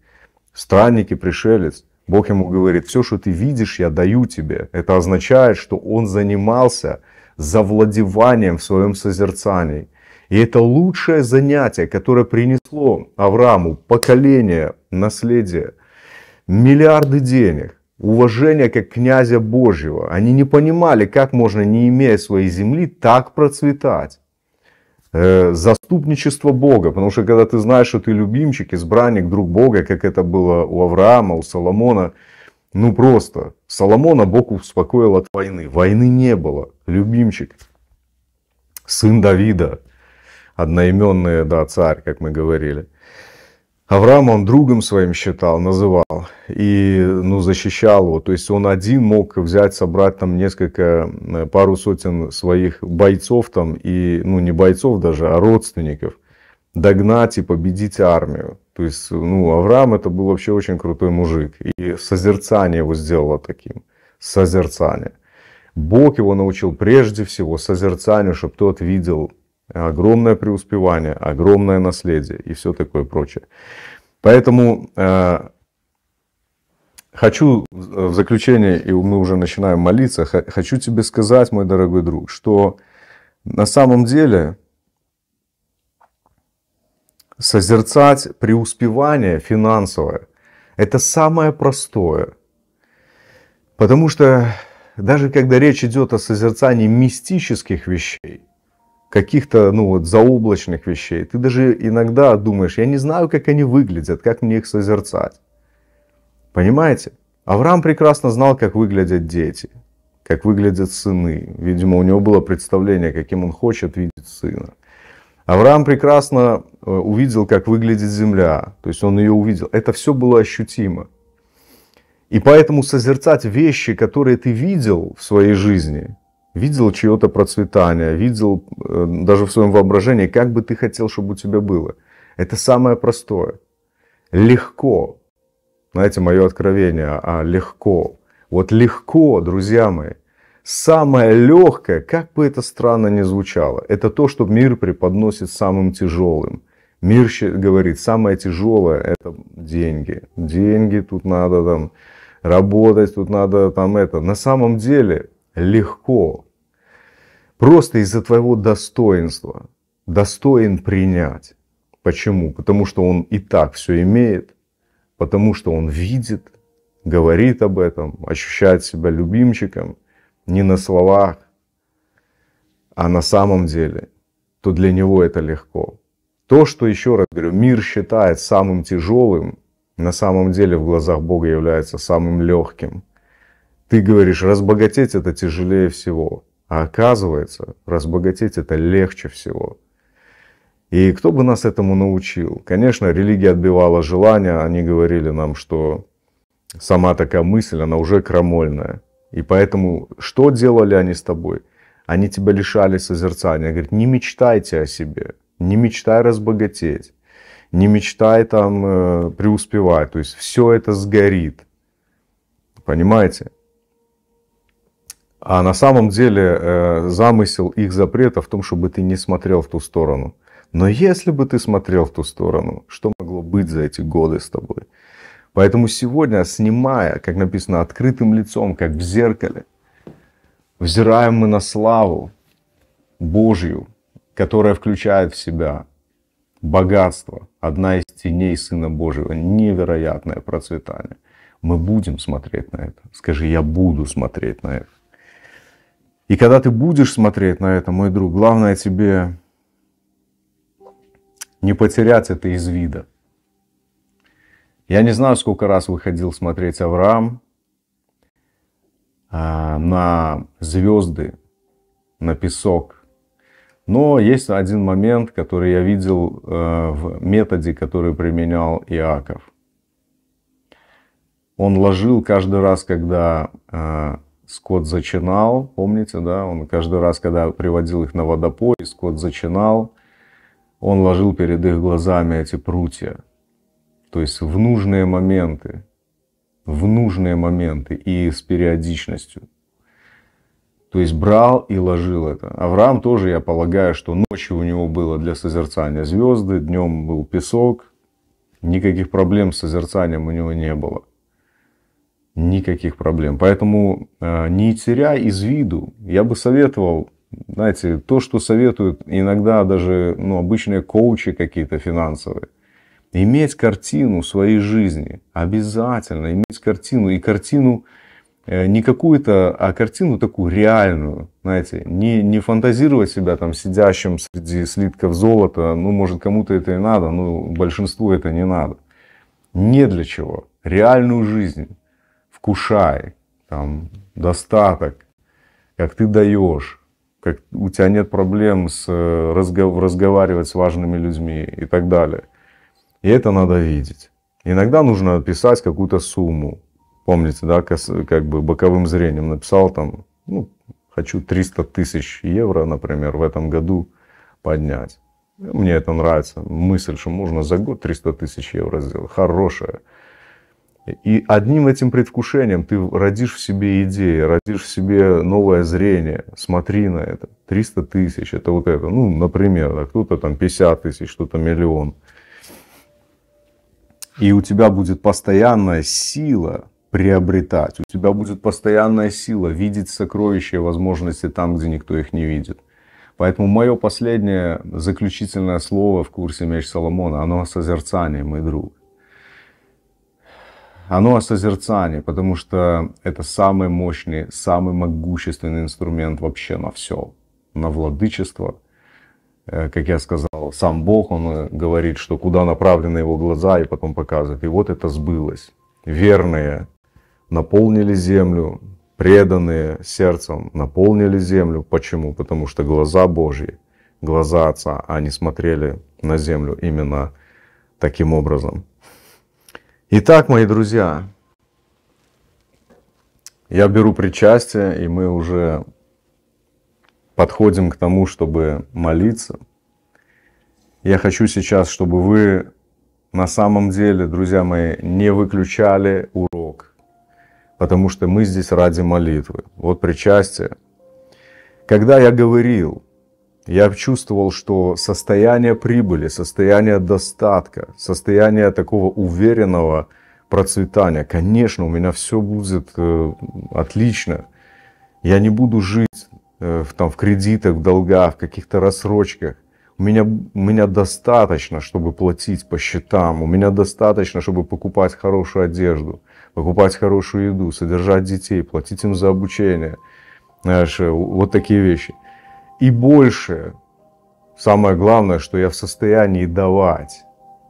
Странники пришелец. Бог ему говорит, все, что ты видишь, я даю тебе. Это означает, что он занимался завладеванием в своем созерцании. И это лучшее занятие, которое принесло Аврааму поколение, наследие, миллиарды денег, уважение как князя Божьего. Они не понимали, как можно, не имея своей земли, так процветать. Э, заступничество Бога, потому что когда ты знаешь, что ты любимчик, избранник, друг Бога, как это было у Авраама, у Соломона, ну просто, Соломона Бог успокоил от войны, войны не было, любимчик, сын Давида, одноименный, да, царь, как мы говорили. Авраам он другом своим считал, называл и ну, защищал его. То есть он один мог взять, собрать там несколько, э, пару сотен своих бойцов там, и, ну не бойцов даже, а родственников, догнать и победить армию. То есть ну, Авраам это был вообще очень крутой мужик. И созерцание его сделало таким. Созерцание. Бог его научил прежде всего созерцанию, чтобы тот видел огромное преуспевание, огромное наследие и все такое прочее. Поэтому э, хочу в заключение, и мы уже начинаем молиться, хочу тебе сказать, мой дорогой друг, что на самом деле созерцать преуспевание финансовое – это самое простое. Потому что даже когда речь идет о созерцании мистических вещей – каких-то, ну вот, заоблачных вещей. Ты даже иногда думаешь, я не знаю, как они выглядят, как мне их созерцать. Понимаете? Авраам прекрасно знал, как выглядят дети, как выглядят сыны. Видимо, у него было представление, каким он хочет видеть сына. Авраам прекрасно э, увидел, как выглядит земля, то есть он ее увидел. Это все было ощутимо. И поэтому созерцать вещи, которые ты видел в своей жизни, видел чье-то процветание, видел э, даже в своем воображении, как бы ты хотел, чтобы у тебя было. Это самое простое. Легко. Знаете, мое откровение, а, а легко. Вот легко, друзья мои. Самое легкое, как бы это странно ни звучало, это то, что мир преподносит самым тяжелым. Мир говорит, самое тяжелое это деньги. Деньги тут надо там работать, тут надо там это. На самом деле легко. Просто из-за твоего достоинства. Достоин принять. Почему? Потому что он и так все имеет, потому что он видит, говорит об этом, ощущает себя любимчиком не на словах, а на самом деле, то для него это легко. То, что, еще раз говорю, мир считает самым тяжелым, на самом деле в глазах Бога является самым легким – ты говоришь, разбогатеть это тяжелее всего. А оказывается, разбогатеть это легче всего. И кто бы нас этому научил? Конечно, религия отбивала желания, они говорили нам, что сама такая мысль, она уже крамольная. И поэтому, что делали они с тобой? Они тебя лишали созерцания. Говорят, не мечтайте о себе, не мечтай разбогатеть, не мечтай там э, преуспевать. То есть все это сгорит. Понимаете? А на самом деле э, замысел их запрета в том, чтобы ты не смотрел в ту сторону. Но если бы ты смотрел в ту сторону, что могло быть за эти годы с тобой? Поэтому сегодня, снимая, как написано, открытым лицом, как в зеркале, взираем мы на славу Божью, которая включает в себя богатство, одна из теней Сына Божьего, невероятное процветание. Мы будем смотреть на это. Скажи, я буду смотреть на это. И когда ты будешь смотреть на это, мой друг, главное тебе не потерять это из вида. Я не знаю, сколько раз выходил смотреть Авраам а, на звезды, на песок. Но есть один момент, который я видел э, в методе, который применял Иаков. Он ложил каждый раз, когда э, Скот зачинал, помните, да, он каждый раз, когда приводил их на водопой, скот зачинал, он ложил перед их глазами эти прутья. То есть в нужные моменты, в нужные моменты и с периодичностью. То есть брал и ложил это. Авраам тоже, я полагаю, что ночью у него было для созерцания звезды, днем был песок. Никаких проблем с созерцанием у него не было никаких проблем. Поэтому э, не теряй из виду, я бы советовал, знаете, то, что советуют иногда даже ну, обычные коучи какие-то финансовые, иметь картину своей жизни, обязательно иметь картину, и картину э, не какую-то, а картину такую реальную, знаете, не, не фантазировать себя там сидящим среди слитков золота, ну, может, кому-то это и надо, но большинству это не надо. Не для чего. Реальную жизнь вкушай, там, достаток, как ты даешь, как у тебя нет проблем с, э, разгов, разговаривать с важными людьми и так далее. И это надо видеть. Иногда нужно писать какую-то сумму. Помните, да, как бы боковым зрением написал там, ну, хочу 300 тысяч евро, например, в этом году поднять. Мне это нравится. Мысль, что можно за год 300 тысяч евро сделать. Хорошая. И одним этим предвкушением ты родишь в себе идеи, родишь в себе новое зрение. Смотри на это. 300 тысяч, это вот это. Ну, например, кто-то там 50 тысяч, кто-то миллион. И у тебя будет постоянная сила приобретать. У тебя будет постоянная сила видеть сокровища и возможности там, где никто их не видит. Поэтому мое последнее заключительное слово в курсе «Меч Соломона», оно о созерцании, мой друг оно о созерцании, потому что это самый мощный, самый могущественный инструмент вообще на все, на владычество. Э, как я сказал, сам Бог, он э, говорит, что куда направлены его глаза, и потом показывает. И вот это сбылось. Верные наполнили землю, преданные сердцем наполнили землю. Почему? Потому что глаза Божьи, глаза Отца, они смотрели на землю именно таким образом. Итак, мои друзья, я беру причастие, и мы уже подходим к тому, чтобы молиться. Я хочу сейчас, чтобы вы на самом деле, друзья мои, не выключали урок, потому что мы здесь ради молитвы. Вот причастие. Когда я говорил, я чувствовал, что состояние прибыли, состояние достатка, состояние такого уверенного процветания, конечно, у меня все будет э, отлично. Я не буду жить э, в, там, в кредитах, в долгах, в каких-то рассрочках. У меня, у меня достаточно, чтобы платить по счетам, у меня достаточно, чтобы покупать хорошую одежду, покупать хорошую еду, содержать детей, платить им за обучение. Знаешь, э, вот такие вещи и больше, самое главное, что я в состоянии давать,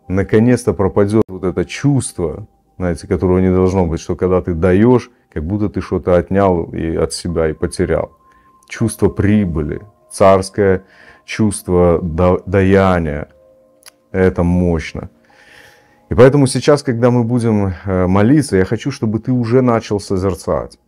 наконец-то пропадет вот это чувство, знаете, которого не должно быть, что когда ты даешь, как будто ты что-то отнял и от себя и потерял. Чувство прибыли, царское чувство даяния, это мощно. И поэтому сейчас, когда мы будем э, молиться, я хочу, чтобы ты уже начал созерцать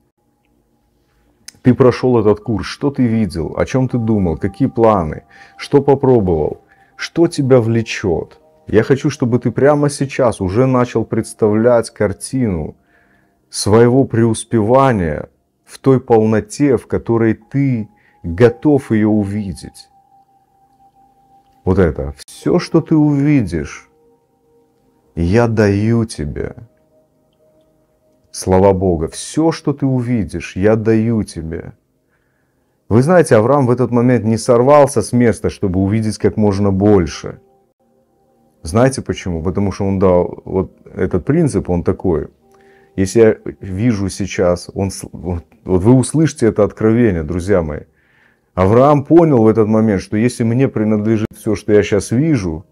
ты прошел этот курс, что ты видел, о чем ты думал, какие планы, что попробовал, что тебя влечет. Я хочу, чтобы ты прямо сейчас уже начал представлять картину своего преуспевания в той полноте, в которой ты готов ее увидеть. Вот это. Все, что ты увидишь, я даю тебе слова Бога. Все, что ты увидишь, я даю тебе. Вы знаете, Авраам в этот момент не сорвался с места, чтобы увидеть как можно больше. Знаете почему? Потому что он дал вот этот принцип, он такой. Если я вижу сейчас, он, вот вы услышите это откровение, друзья мои. Авраам понял в этот момент, что если мне принадлежит все, что я сейчас вижу,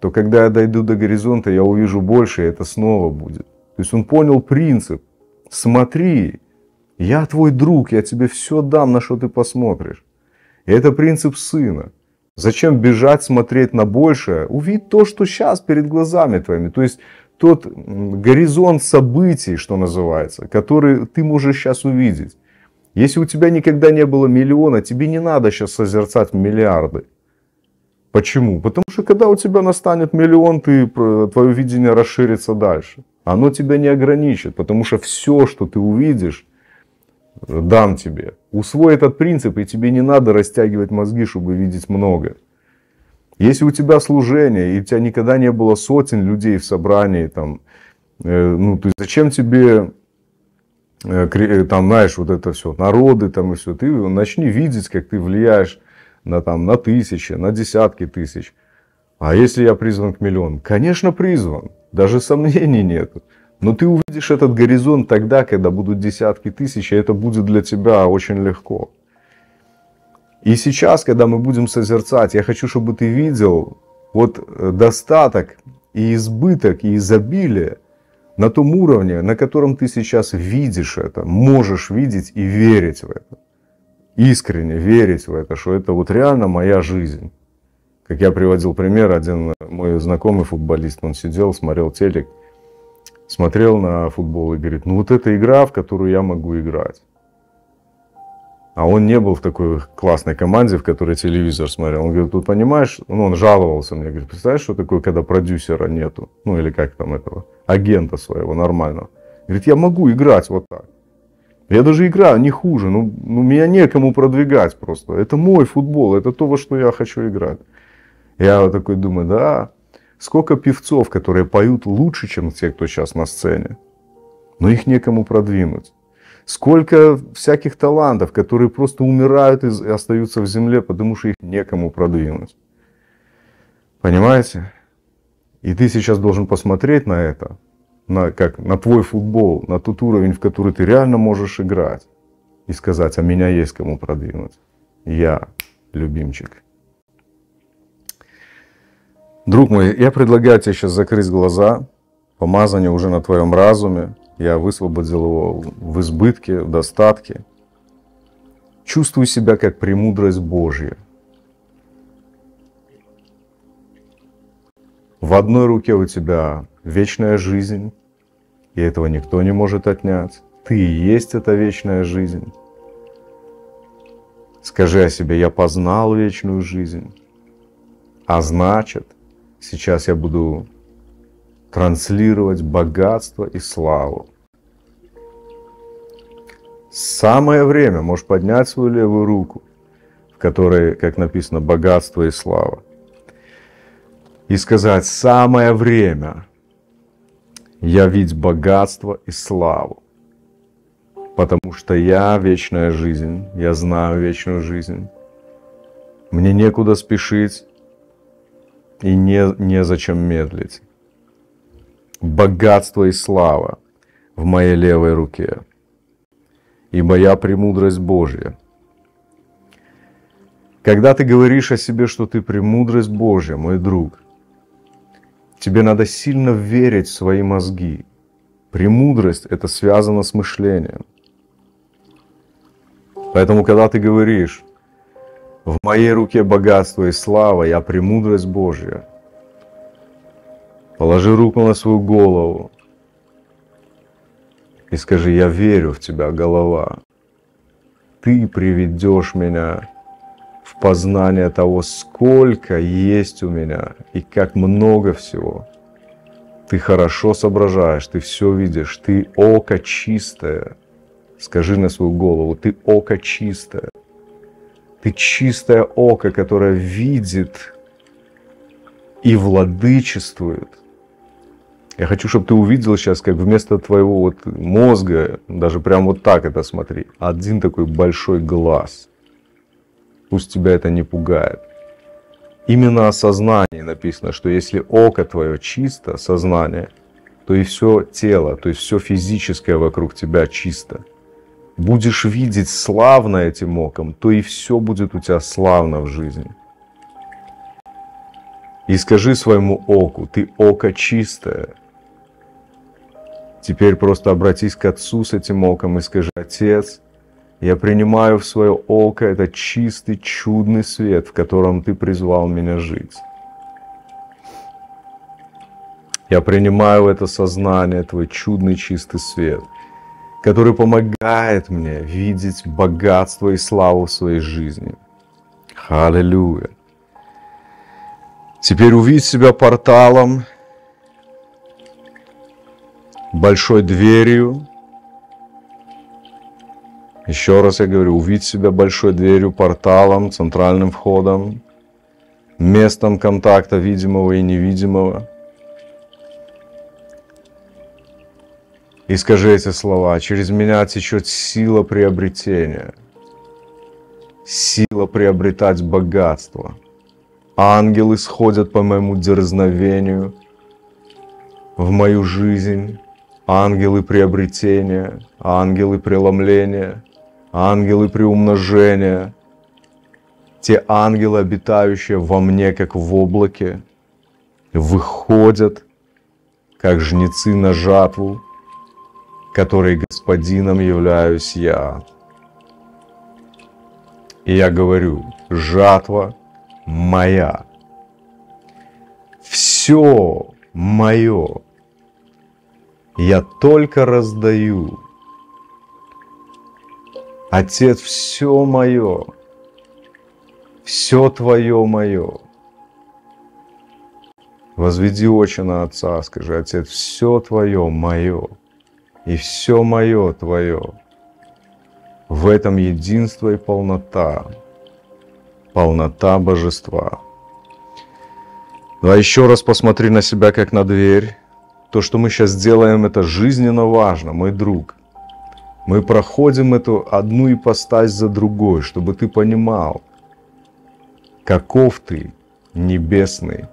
то когда я дойду до горизонта, я увижу больше, и это снова будет. То есть он понял принцип. Смотри, я твой друг, я тебе все дам, на что ты посмотришь. И это принцип сына. Зачем бежать, смотреть на большее? Увидь то, что сейчас перед глазами твоими. То есть тот горизонт событий, что называется, который ты можешь сейчас увидеть. Если у тебя никогда не было миллиона, тебе не надо сейчас созерцать миллиарды. Почему? Потому что когда у тебя настанет миллион, ты, э, твое видение расширится дальше оно тебя не ограничит, потому что все, что ты увидишь, дам тебе. Усвой этот принцип, и тебе не надо растягивать мозги, чтобы видеть много. Если у тебя служение, и у тебя никогда не было сотен людей в собрании, там, э, ну, то есть зачем тебе, э, э там, знаешь, вот это все, народы там и все, ты начни видеть, как ты влияешь на, там, на тысячи, на десятки тысяч. А если я призван к миллион? Конечно, призван. Даже сомнений нету. Но ты увидишь этот горизонт тогда, когда будут десятки тысяч, и это будет для тебя очень легко. И сейчас, когда мы будем созерцать, я хочу, чтобы ты видел вот э, достаток и избыток, и изобилие на том уровне, на котором ты сейчас видишь это, можешь видеть и верить в это. Искренне верить в это, что это вот реально моя жизнь. Как я приводил пример, один мой знакомый футболист, он сидел, смотрел телек, смотрел на футбол и говорит, ну вот эта игра, в которую я могу играть. А он не был в такой классной команде, в которой телевизор смотрел. Он говорит, тут понимаешь, ну он жаловался мне, говорит, представляешь, что такое, когда продюсера нету, ну или как там этого, агента своего нормального. Говорит, я могу играть вот так. Я даже играю не хуже, ну, ну меня некому продвигать просто. Это мой футбол, это то, во что я хочу играть. Я вот такой думаю, да, сколько певцов, которые поют лучше, чем те, кто сейчас на сцене, но их некому продвинуть. Сколько всяких талантов, которые просто умирают и остаются в земле, потому что их некому продвинуть. Понимаете? И ты сейчас должен посмотреть на это, на, как, на твой футбол, на тот уровень, в который ты реально можешь играть. И сказать, а меня есть кому продвинуть. Я любимчик. Друг мой, я предлагаю тебе сейчас закрыть глаза. Помазание уже на твоем разуме. Я высвободил его в избытке, в достатке. Чувствую себя как премудрость Божья. В одной руке у тебя вечная жизнь, и этого никто не может отнять. Ты и есть эта вечная жизнь. Скажи о себе, я познал вечную жизнь. А значит, Сейчас я буду транслировать богатство и славу. Самое время, можешь поднять свою левую руку, в которой, как написано, богатство и слава. И сказать, самое время явить богатство и славу. Потому что я вечная жизнь, я знаю вечную жизнь. Мне некуда спешить, и не, незачем медлить. Богатство и слава в моей левой руке, ибо я премудрость Божья. Когда ты говоришь о себе, что ты премудрость Божья, мой друг, тебе надо сильно верить в свои мозги. Премудрость – это связано с мышлением. Поэтому, когда ты говоришь, в моей руке богатство и слава, я премудрость Божья. Положи руку на свою голову и скажи, я верю в тебя, голова. Ты приведешь меня в познание того, сколько есть у меня и как много всего. Ты хорошо соображаешь, ты все видишь, ты око чистое. Скажи на свою голову, ты око чистое. Ты чистое око, которое видит и владычествует. Я хочу, чтобы ты увидел сейчас, как вместо твоего вот мозга, даже прям вот так это смотри, один такой большой глаз. Пусть тебя это не пугает. Именно о сознании написано, что если око твое чисто, сознание, то и все тело, то есть все физическое вокруг тебя чисто – будешь видеть славно этим оком, то и все будет у тебя славно в жизни. И скажи своему оку, ты око чистое. Теперь просто обратись к отцу с этим оком и скажи, отец, я принимаю в свое око этот чистый, чудный свет, в котором ты призвал меня жить. Я принимаю в это сознание твой чудный, чистый свет который помогает мне видеть богатство и славу в своей жизни. Аллилуйя. Теперь увидь себя порталом, большой дверью. Еще раз я говорю, увидь себя большой дверью, порталом, центральным входом, местом контакта видимого и невидимого – И скажи эти слова, через меня течет сила приобретения, сила приобретать богатство. Ангелы сходят по моему дерзновению в мою жизнь, ангелы приобретения, ангелы преломления, ангелы приумножения, те ангелы, обитающие во мне, как в облаке, выходят, как жнецы на жатву, которой господином являюсь я. И я говорю, жатва моя. Все мое. Я только раздаю. Отец, все мое. Все твое мое. Возведи очи на отца, скажи, отец, все твое мое и все мое Твое. В этом единство и полнота, полнота Божества. Ну а еще раз посмотри на себя, как на дверь. То, что мы сейчас делаем, это жизненно важно, мой друг. Мы проходим эту одну ипостась за другой, чтобы ты понимал, каков ты, небесный.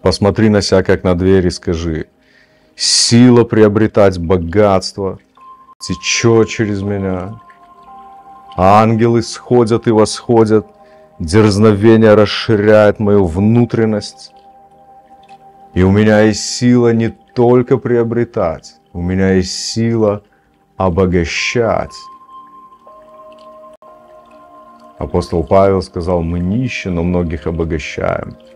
Посмотри на себя, как на дверь, и скажи – сила приобретать богатство течет через меня. Ангелы сходят и восходят, дерзновение расширяет мою внутренность. И у меня есть сила не только приобретать, у меня есть сила обогащать. Апостол Павел сказал, мы нищие, но многих обогащаем –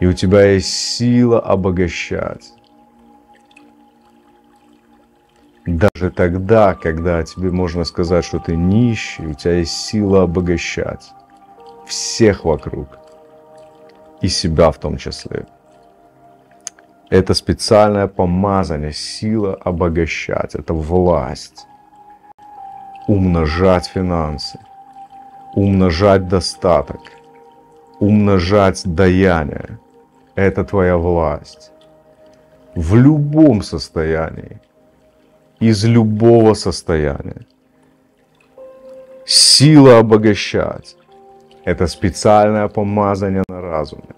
и у тебя есть сила обогащать. Даже тогда, когда тебе можно сказать, что ты нищий, у тебя есть сила обогащать всех вокруг и себя в том числе. Это специальное помазание, сила обогащать, это власть, умножать финансы, умножать достаток, умножать даяние – это твоя власть. В любом состоянии, из любого состояния. Сила обогащать – это специальное помазание на разуме.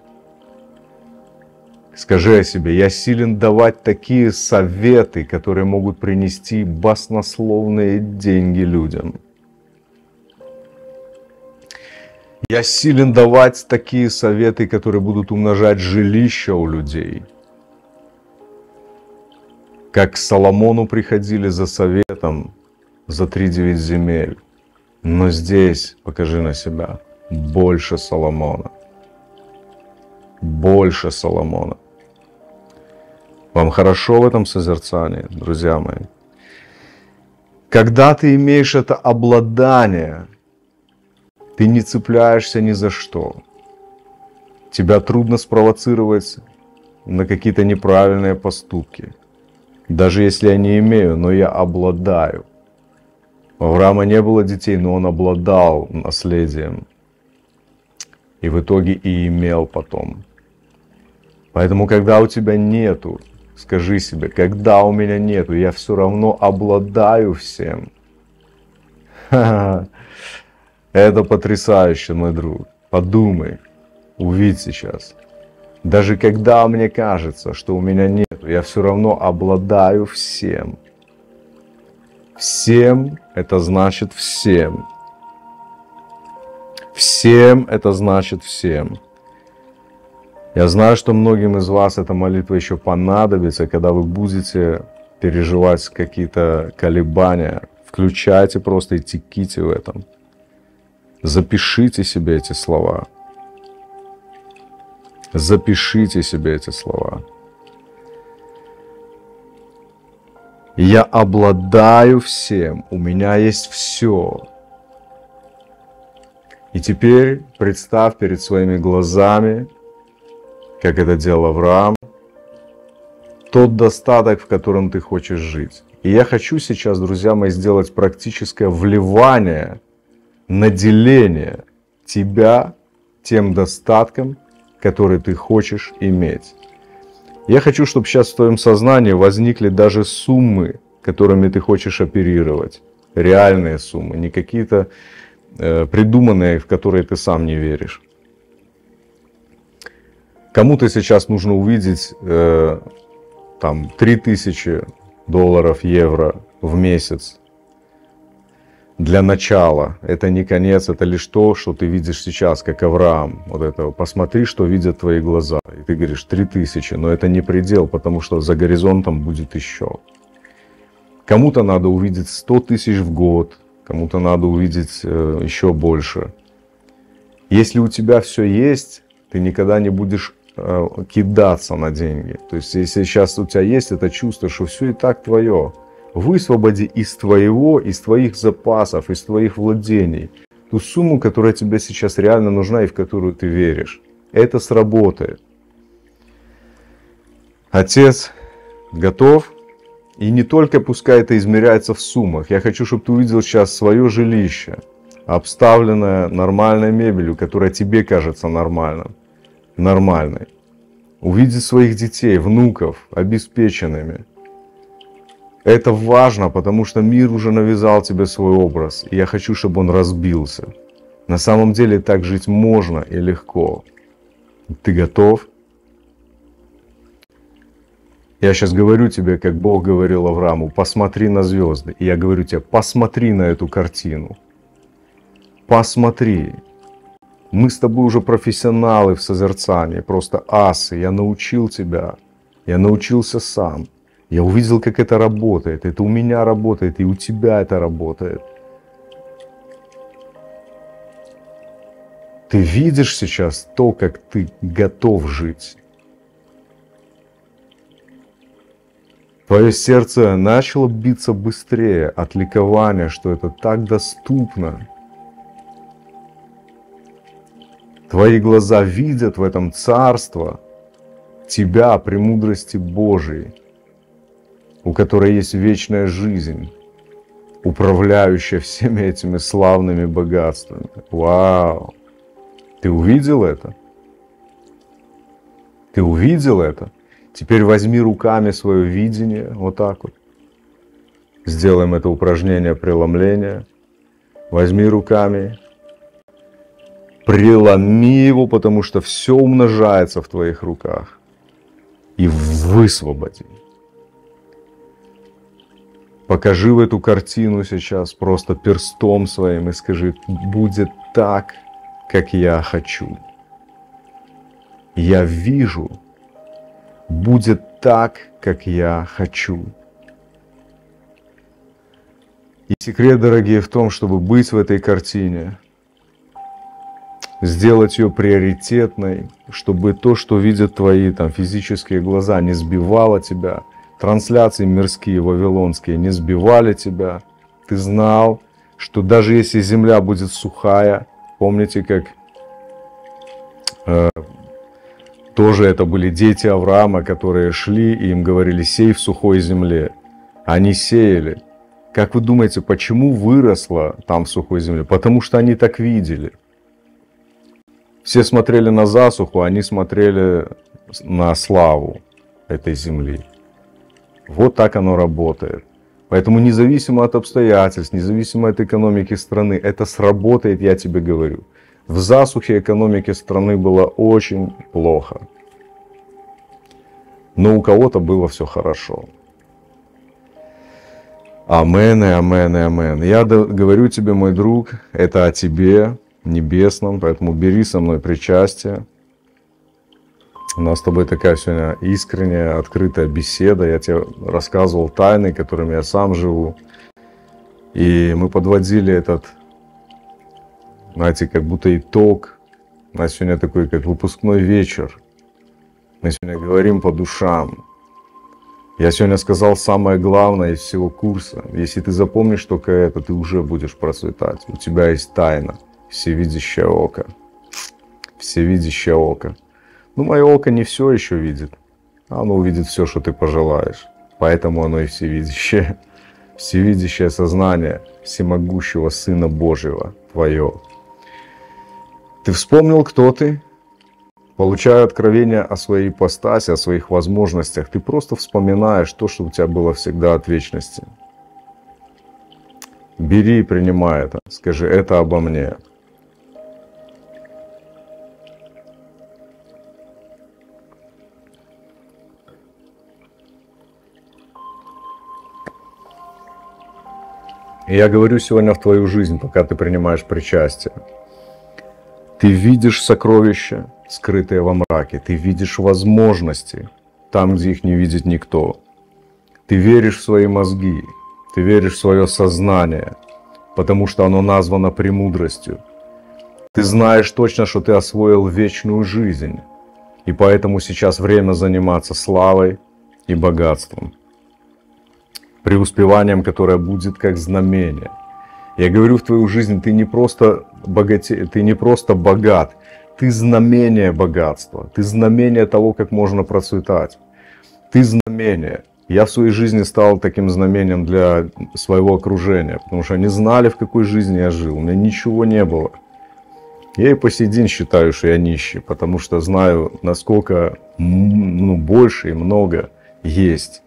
Скажи о себе, я силен давать такие советы, которые могут принести баснословные деньги людям – Я силен давать такие советы, которые будут умножать жилища у людей. Как к Соломону приходили за советом за три девять земель. Но здесь, покажи на себя, больше Соломона. Больше Соломона. Вам хорошо в этом созерцании, друзья мои? Когда ты имеешь это обладание – ты не цепляешься ни за что. Тебя трудно спровоцировать на какие-то неправильные поступки. Даже если я не имею, но я обладаю. У Авраама не было детей, но он обладал наследием. И в итоге и имел потом. Поэтому, когда у тебя нету, скажи себе, когда у меня нету, я все равно обладаю всем. Ха-ха. Это потрясающе, мой друг. Подумай, увидь сейчас. Даже когда мне кажется, что у меня нет, я все равно обладаю всем. Всем это значит всем. Всем это значит всем. Я знаю, что многим из вас эта молитва еще понадобится, когда вы будете переживать какие-то колебания. Включайте просто и теките в этом. Запишите себе эти слова. Запишите себе эти слова. Я обладаю всем, у меня есть все. И теперь представь перед своими глазами, как это делал Авраам, тот достаток, в котором ты хочешь жить. И я хочу сейчас, друзья мои, сделать практическое вливание наделение тебя тем достатком, который ты хочешь иметь. Я хочу, чтобы сейчас в твоем сознании возникли даже суммы, которыми ты хочешь оперировать. Реальные суммы, не какие-то э, придуманные, в которые ты сам не веришь. Кому-то сейчас нужно увидеть э, там 3000 долларов, евро в месяц, для начала. Это не конец, это лишь то, что ты видишь сейчас, как Авраам. Вот это, посмотри, что видят твои глаза. И ты говоришь, три тысячи, но это не предел, потому что за горизонтом будет еще. Кому-то надо увидеть сто тысяч в год, кому-то надо увидеть э, еще больше. Если у тебя все есть, ты никогда не будешь э, кидаться на деньги. То есть, если сейчас у тебя есть это чувство, что все и так твое, высвободи из твоего, из твоих запасов, из твоих владений ту сумму, которая тебе сейчас реально нужна и в которую ты веришь. Это сработает. Отец готов. И не только пускай это измеряется в суммах. Я хочу, чтобы ты увидел сейчас свое жилище, обставленное нормальной мебелью, которая тебе кажется нормальным, нормальной. Увидеть своих детей, внуков, обеспеченными – это важно, потому что мир уже навязал тебе свой образ, и я хочу, чтобы он разбился. На самом деле так жить можно и легко. Ты готов? Я сейчас говорю тебе, как Бог говорил Аврааму, посмотри на звезды. И я говорю тебе, посмотри на эту картину. Посмотри. Мы с тобой уже профессионалы в созерцании, просто асы. Я научил тебя. Я научился сам. Я увидел, как это работает. Это у меня работает, и у тебя это работает. Ты видишь сейчас то, как ты готов жить. Твое сердце начало биться быстрее от ликования, что это так доступно. Твои глаза видят в этом царство тебя, премудрости Божией у которой есть вечная жизнь, управляющая всеми этими славными богатствами. Вау! Ты увидел это? Ты увидел это? Теперь возьми руками свое видение, вот так вот. Сделаем это упражнение преломления. Возьми руками, преломи его, потому что все умножается в твоих руках. И высвободи покажи в эту картину сейчас просто перстом своим и скажи, будет так, как я хочу. Я вижу, будет так, как я хочу. И секрет, дорогие, в том, чтобы быть в этой картине, сделать ее приоритетной, чтобы то, что видят твои там, физические глаза, не сбивало тебя, трансляции мирские, вавилонские, не сбивали тебя. Ты знал, что даже если земля будет сухая, помните, как э, тоже это были дети Авраама, которые шли и им говорили, сей в сухой земле. Они сеяли. Как вы думаете, почему выросла там в сухой земле? Потому что они так видели. Все смотрели на засуху, а они смотрели на славу этой земли. Вот так оно работает. Поэтому независимо от обстоятельств, независимо от экономики страны, это сработает, я тебе говорю. В засухе экономики страны было очень плохо. Но у кого-то было все хорошо. Амен, амен, амен. Я говорю тебе, мой друг, это о тебе, небесном, поэтому бери со мной причастие. У нас с тобой такая сегодня искренняя, открытая беседа. Я тебе рассказывал тайны, которыми я сам живу. И мы подводили этот, знаете, как будто итог. У нас сегодня такой, как выпускной вечер. Мы сегодня говорим по душам. Я сегодня сказал самое главное из всего курса. Если ты запомнишь только это, ты уже будешь процветать. У тебя есть тайна, всевидящее око. Всевидящее око. Но ну, мое око не все еще видит. Оно увидит все, что ты пожелаешь. Поэтому оно и всевидящее. <laughs> Всевидящее сознание всемогущего Сына Божьего твое. Ты вспомнил, кто ты? Получая откровение о своей ипостаси, о своих возможностях, ты просто вспоминаешь то, что у тебя было всегда от вечности. Бери и принимай это. Скажи, это обо мне. И я говорю сегодня в твою жизнь, пока ты принимаешь причастие. Ты видишь сокровища, скрытые во мраке. Ты видишь возможности там, где их не видит никто. Ты веришь в свои мозги, ты веришь в свое сознание, потому что оно названо премудростью. Ты знаешь точно, что ты освоил вечную жизнь, и поэтому сейчас время заниматься славой и богатством преуспеванием, которое будет как знамение. Я говорю в твою жизнь, ты не просто, богате, ты не просто богат, ты знамение богатства, ты знамение того, как можно процветать. Ты знамение. Я в своей жизни стал таким знамением для своего окружения, потому что они знали, в какой жизни я жил, у меня ничего не было. Я и по сей день считаю, что я нищий, потому что знаю, насколько ну, больше и много есть.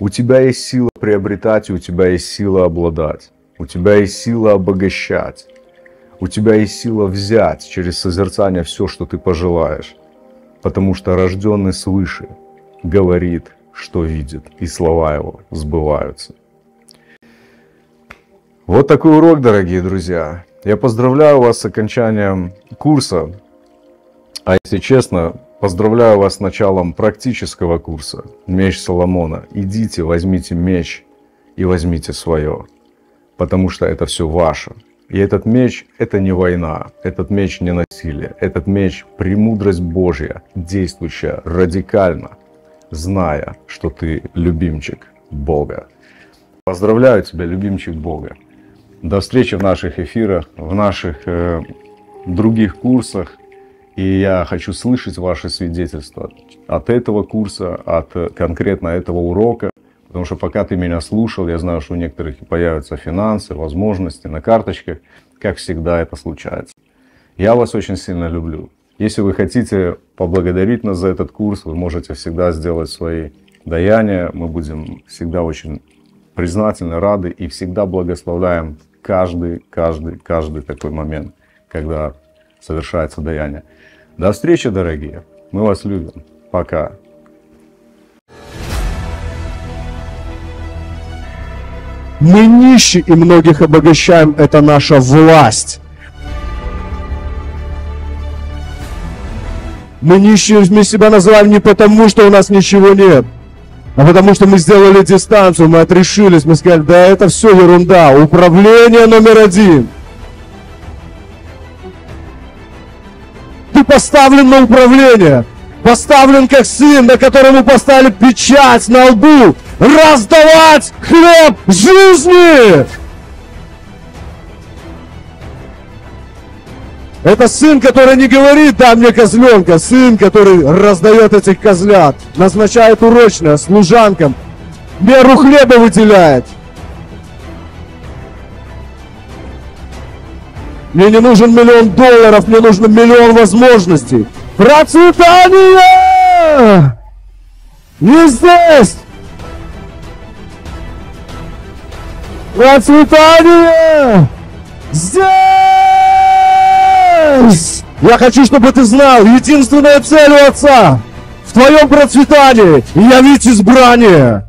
У тебя есть сила приобретать, у тебя есть сила обладать. У тебя есть сила обогащать. У тебя есть сила взять через созерцание все, что ты пожелаешь. Потому что рожденный свыше говорит, что видит, и слова его сбываются. Вот такой урок, дорогие друзья. Я поздравляю вас с окончанием курса. А если честно, Поздравляю вас с началом практического курса «Меч Соломона». Идите, возьмите меч и возьмите свое, потому что это все ваше. И этот меч – это не война, этот меч – не насилие, этот меч – премудрость Божья, действующая радикально, зная, что ты любимчик Бога. Поздравляю тебя, любимчик Бога. До встречи в наших эфирах, в наших э, других курсах – и я хочу слышать ваши свидетельства от этого курса, от э, конкретно этого урока. Потому что пока ты меня слушал, я знаю, что у некоторых появятся финансы, возможности на карточках. Как всегда это случается. Я вас очень сильно люблю. Если вы хотите поблагодарить нас за этот курс, вы можете всегда сделать свои даяния. Мы будем всегда очень признательны, рады и всегда благословляем каждый, каждый, каждый такой момент, когда совершается даяние. До встречи, дорогие. Мы вас любим. Пока. Мы нищи и многих обогащаем. Это наша власть. Мы нищие, мы себя называем не потому, что у нас ничего нет, а потому что мы сделали дистанцию, мы отрешились, мы сказали, да это все ерунда, управление номер один – поставлен на управление, поставлен как сын, на которому поставили печать на лбу, раздавать хлеб жизни. Это сын, который не говорит, да мне козленка, сын, который раздает этих козлят, назначает урочное служанкам, меру хлеба выделяет – Мне не нужен миллион долларов, мне нужен миллион возможностей. Процветание! Не здесь! Процветание! Здесь! Я хочу, чтобы ты знал, единственная цель у Отца в твоем процветании, и явить избрание.